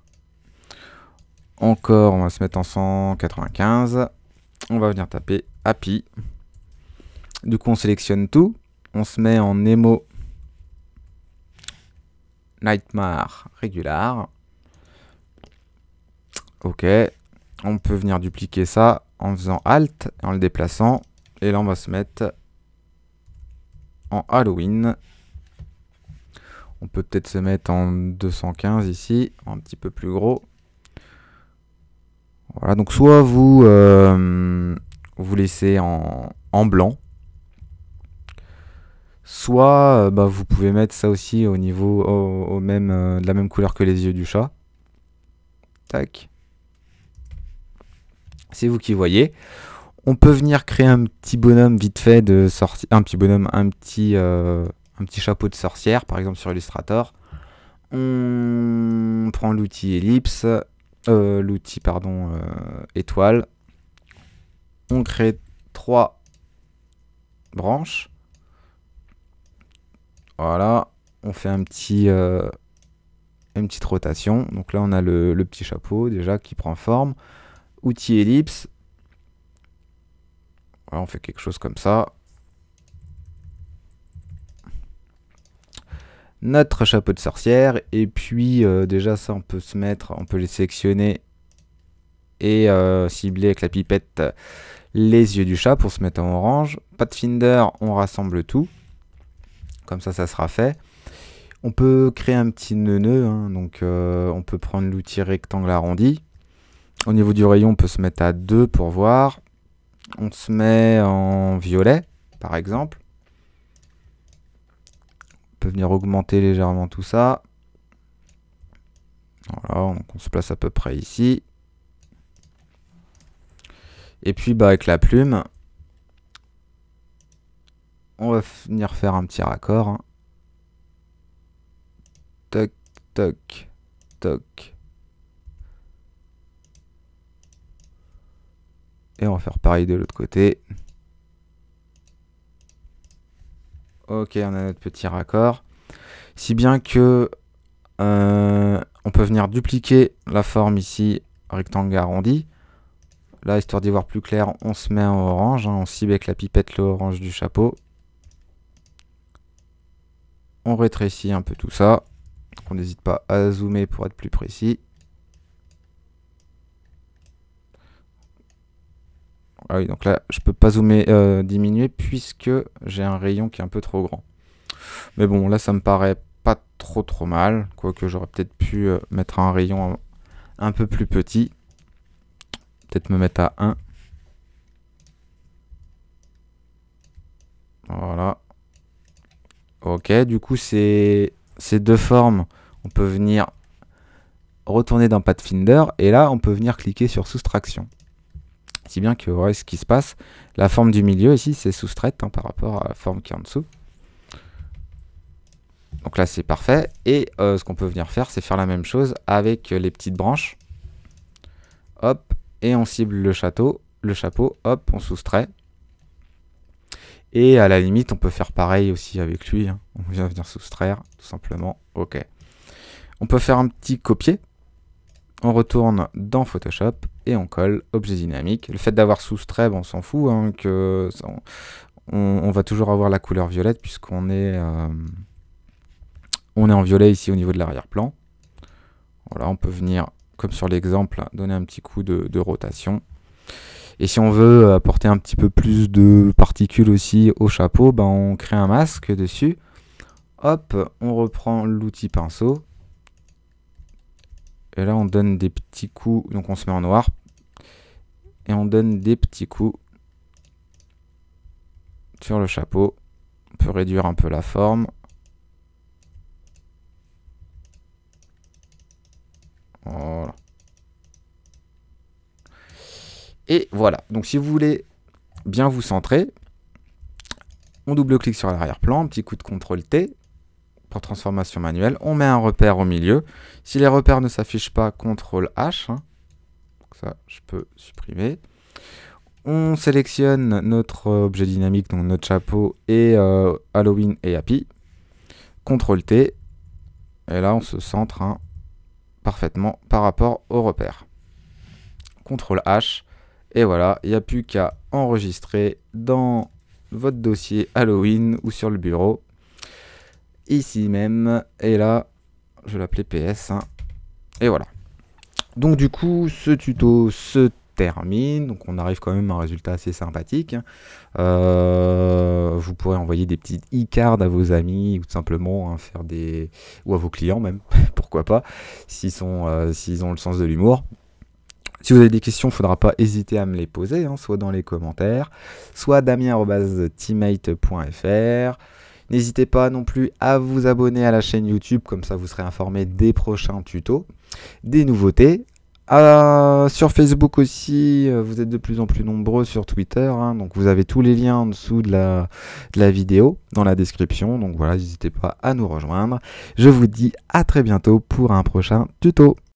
Encore, on va se mettre en 195. On va venir taper Happy. Du coup, on sélectionne tout. On se met en Nemo Nightmare Regular. Ok. On peut venir dupliquer ça en faisant Alt, en le déplaçant. Et là, on va se mettre en Halloween. On peut peut-être se mettre en 215 ici, un petit peu plus gros. Voilà, donc soit vous euh, vous laissez en, blanc, soit euh, bah, vous pouvez mettre ça aussi au niveau au, même, euh, de la même couleur que les yeux du chat. Tac c'est vous qui voyez. On peut venir créer un petit bonhomme vite fait de un petit bonhomme, un petit, euh, un petit chapeau de sorcière, par exemple sur Illustrator. On prend l'outil ellipse, euh, l'outil pardon euh, étoile. On crée trois branches. Voilà, on fait un petit, une petite rotation. Donc là, on a le petit chapeau déjà qui prend forme outil ellipse. Voilà, on fait quelque chose comme ça. Notre chapeau de sorcière. Et puis euh, déjà ça on peut se mettre, on peut les sélectionner et euh, cibler avec la pipette les yeux du chat pour se mettre en orange. pas de finder, on rassemble tout. Comme ça, ça sera fait. On peut créer un petit nœud, hein. donc euh, on peut prendre l'outil rectangle arrondi. Au niveau du rayon, on peut se mettre à 2 pour voir. On se met en violet, par exemple. On peut venir augmenter légèrement tout ça. Voilà, donc on se place à peu près ici. Et puis bah, avec la plume, on va venir faire un petit raccord. Hein. Toc, toc, toc, Et on va faire pareil de l'autre côté. Ok, on a notre petit raccord. Si bien que euh, on peut venir dupliquer la forme ici, rectangle arrondi. Là, histoire d'y voir plus clair, on se met en orange. Hein. on cible avec la pipette le du chapeau. On rétrécit un peu tout ça. On n'hésite pas à zoomer pour être plus précis. Ah oui, donc là, je peux pas zoomer, euh, diminuer, puisque j'ai un rayon qui est un peu trop grand. Mais bon, là, ça me paraît pas trop trop mal, quoique j'aurais peut-être pu euh, mettre un rayon un, peu plus petit. Peut-être me mettre à 1. Voilà. Ok, du coup, ces, ces deux formes, on peut venir retourner dans Pathfinder, et là, on peut venir cliquer sur Soustraction. Si bien que, voyez ce qui se passe, la forme du milieu ici, c'est soustraite hein, par rapport à la forme qui est en dessous. Donc là, c'est parfait. Et euh, ce qu'on peut venir faire, c'est faire la même chose avec euh, les petites branches. Hop, et on cible le château, le chapeau, hop, on soustrait. Et à la limite, on peut faire pareil aussi avec lui. Hein. On vient venir soustraire, tout simplement. OK. On peut faire un petit copier on retourne dans Photoshop et on colle objet dynamique. Le fait d'avoir soustrait, bon, on s'en fout, hein, que on, va toujours avoir la couleur violette puisqu'on est, euh, est en violet ici au niveau de l'arrière-plan. Voilà, on peut venir, comme sur l'exemple, donner un petit coup de, rotation. Et si on veut apporter un petit peu plus de particules aussi au chapeau, ben, on crée un masque dessus. Hop, on reprend l'outil pinceau et là, on donne des petits coups. Donc, on se met en noir. Et on donne des petits coups sur le chapeau. On peut réduire un peu la forme. Voilà. Et voilà. Donc, si vous voulez bien vous centrer, on double-clique sur l'arrière-plan, petit coup de CTRL-T, pour transformation manuelle. On met un repère au milieu. Si les repères ne s'affichent pas, CTRL H. Hein. ça, je peux supprimer. On sélectionne notre euh, objet dynamique, donc notre chapeau et euh, Halloween et Happy. CTRL T. Et là, on se centre hein, parfaitement par rapport au repère. CTRL H. Et voilà, il n'y a plus qu'à enregistrer dans votre dossier Halloween ou sur le bureau ici même. Et là, je l'appelais PS. Hein. Et voilà. Donc du coup, ce tuto se termine. Donc on arrive quand même à un résultat assez sympathique. Hein. Euh, vous pourrez envoyer des petites e-cards à vos amis ou tout simplement hein, faire des ou à vos clients même, pourquoi pas, euh, s'ils ont le sens de l'humour. Si vous avez des questions, il ne faudra pas hésiter à me les poser, soit dans les commentaires, soit damien.teammate.fr. N'hésitez pas non plus à vous abonner à la chaîne YouTube, comme ça vous serez informé des prochains tutos, des nouveautés. Euh, sur Facebook aussi, euh, vous êtes de plus en plus nombreux sur Twitter, hein, donc vous avez tous les liens en dessous de la, de la vidéo dans la description, donc voilà, n'hésitez pas à nous rejoindre. Je vous dis à très bientôt pour un prochain tuto.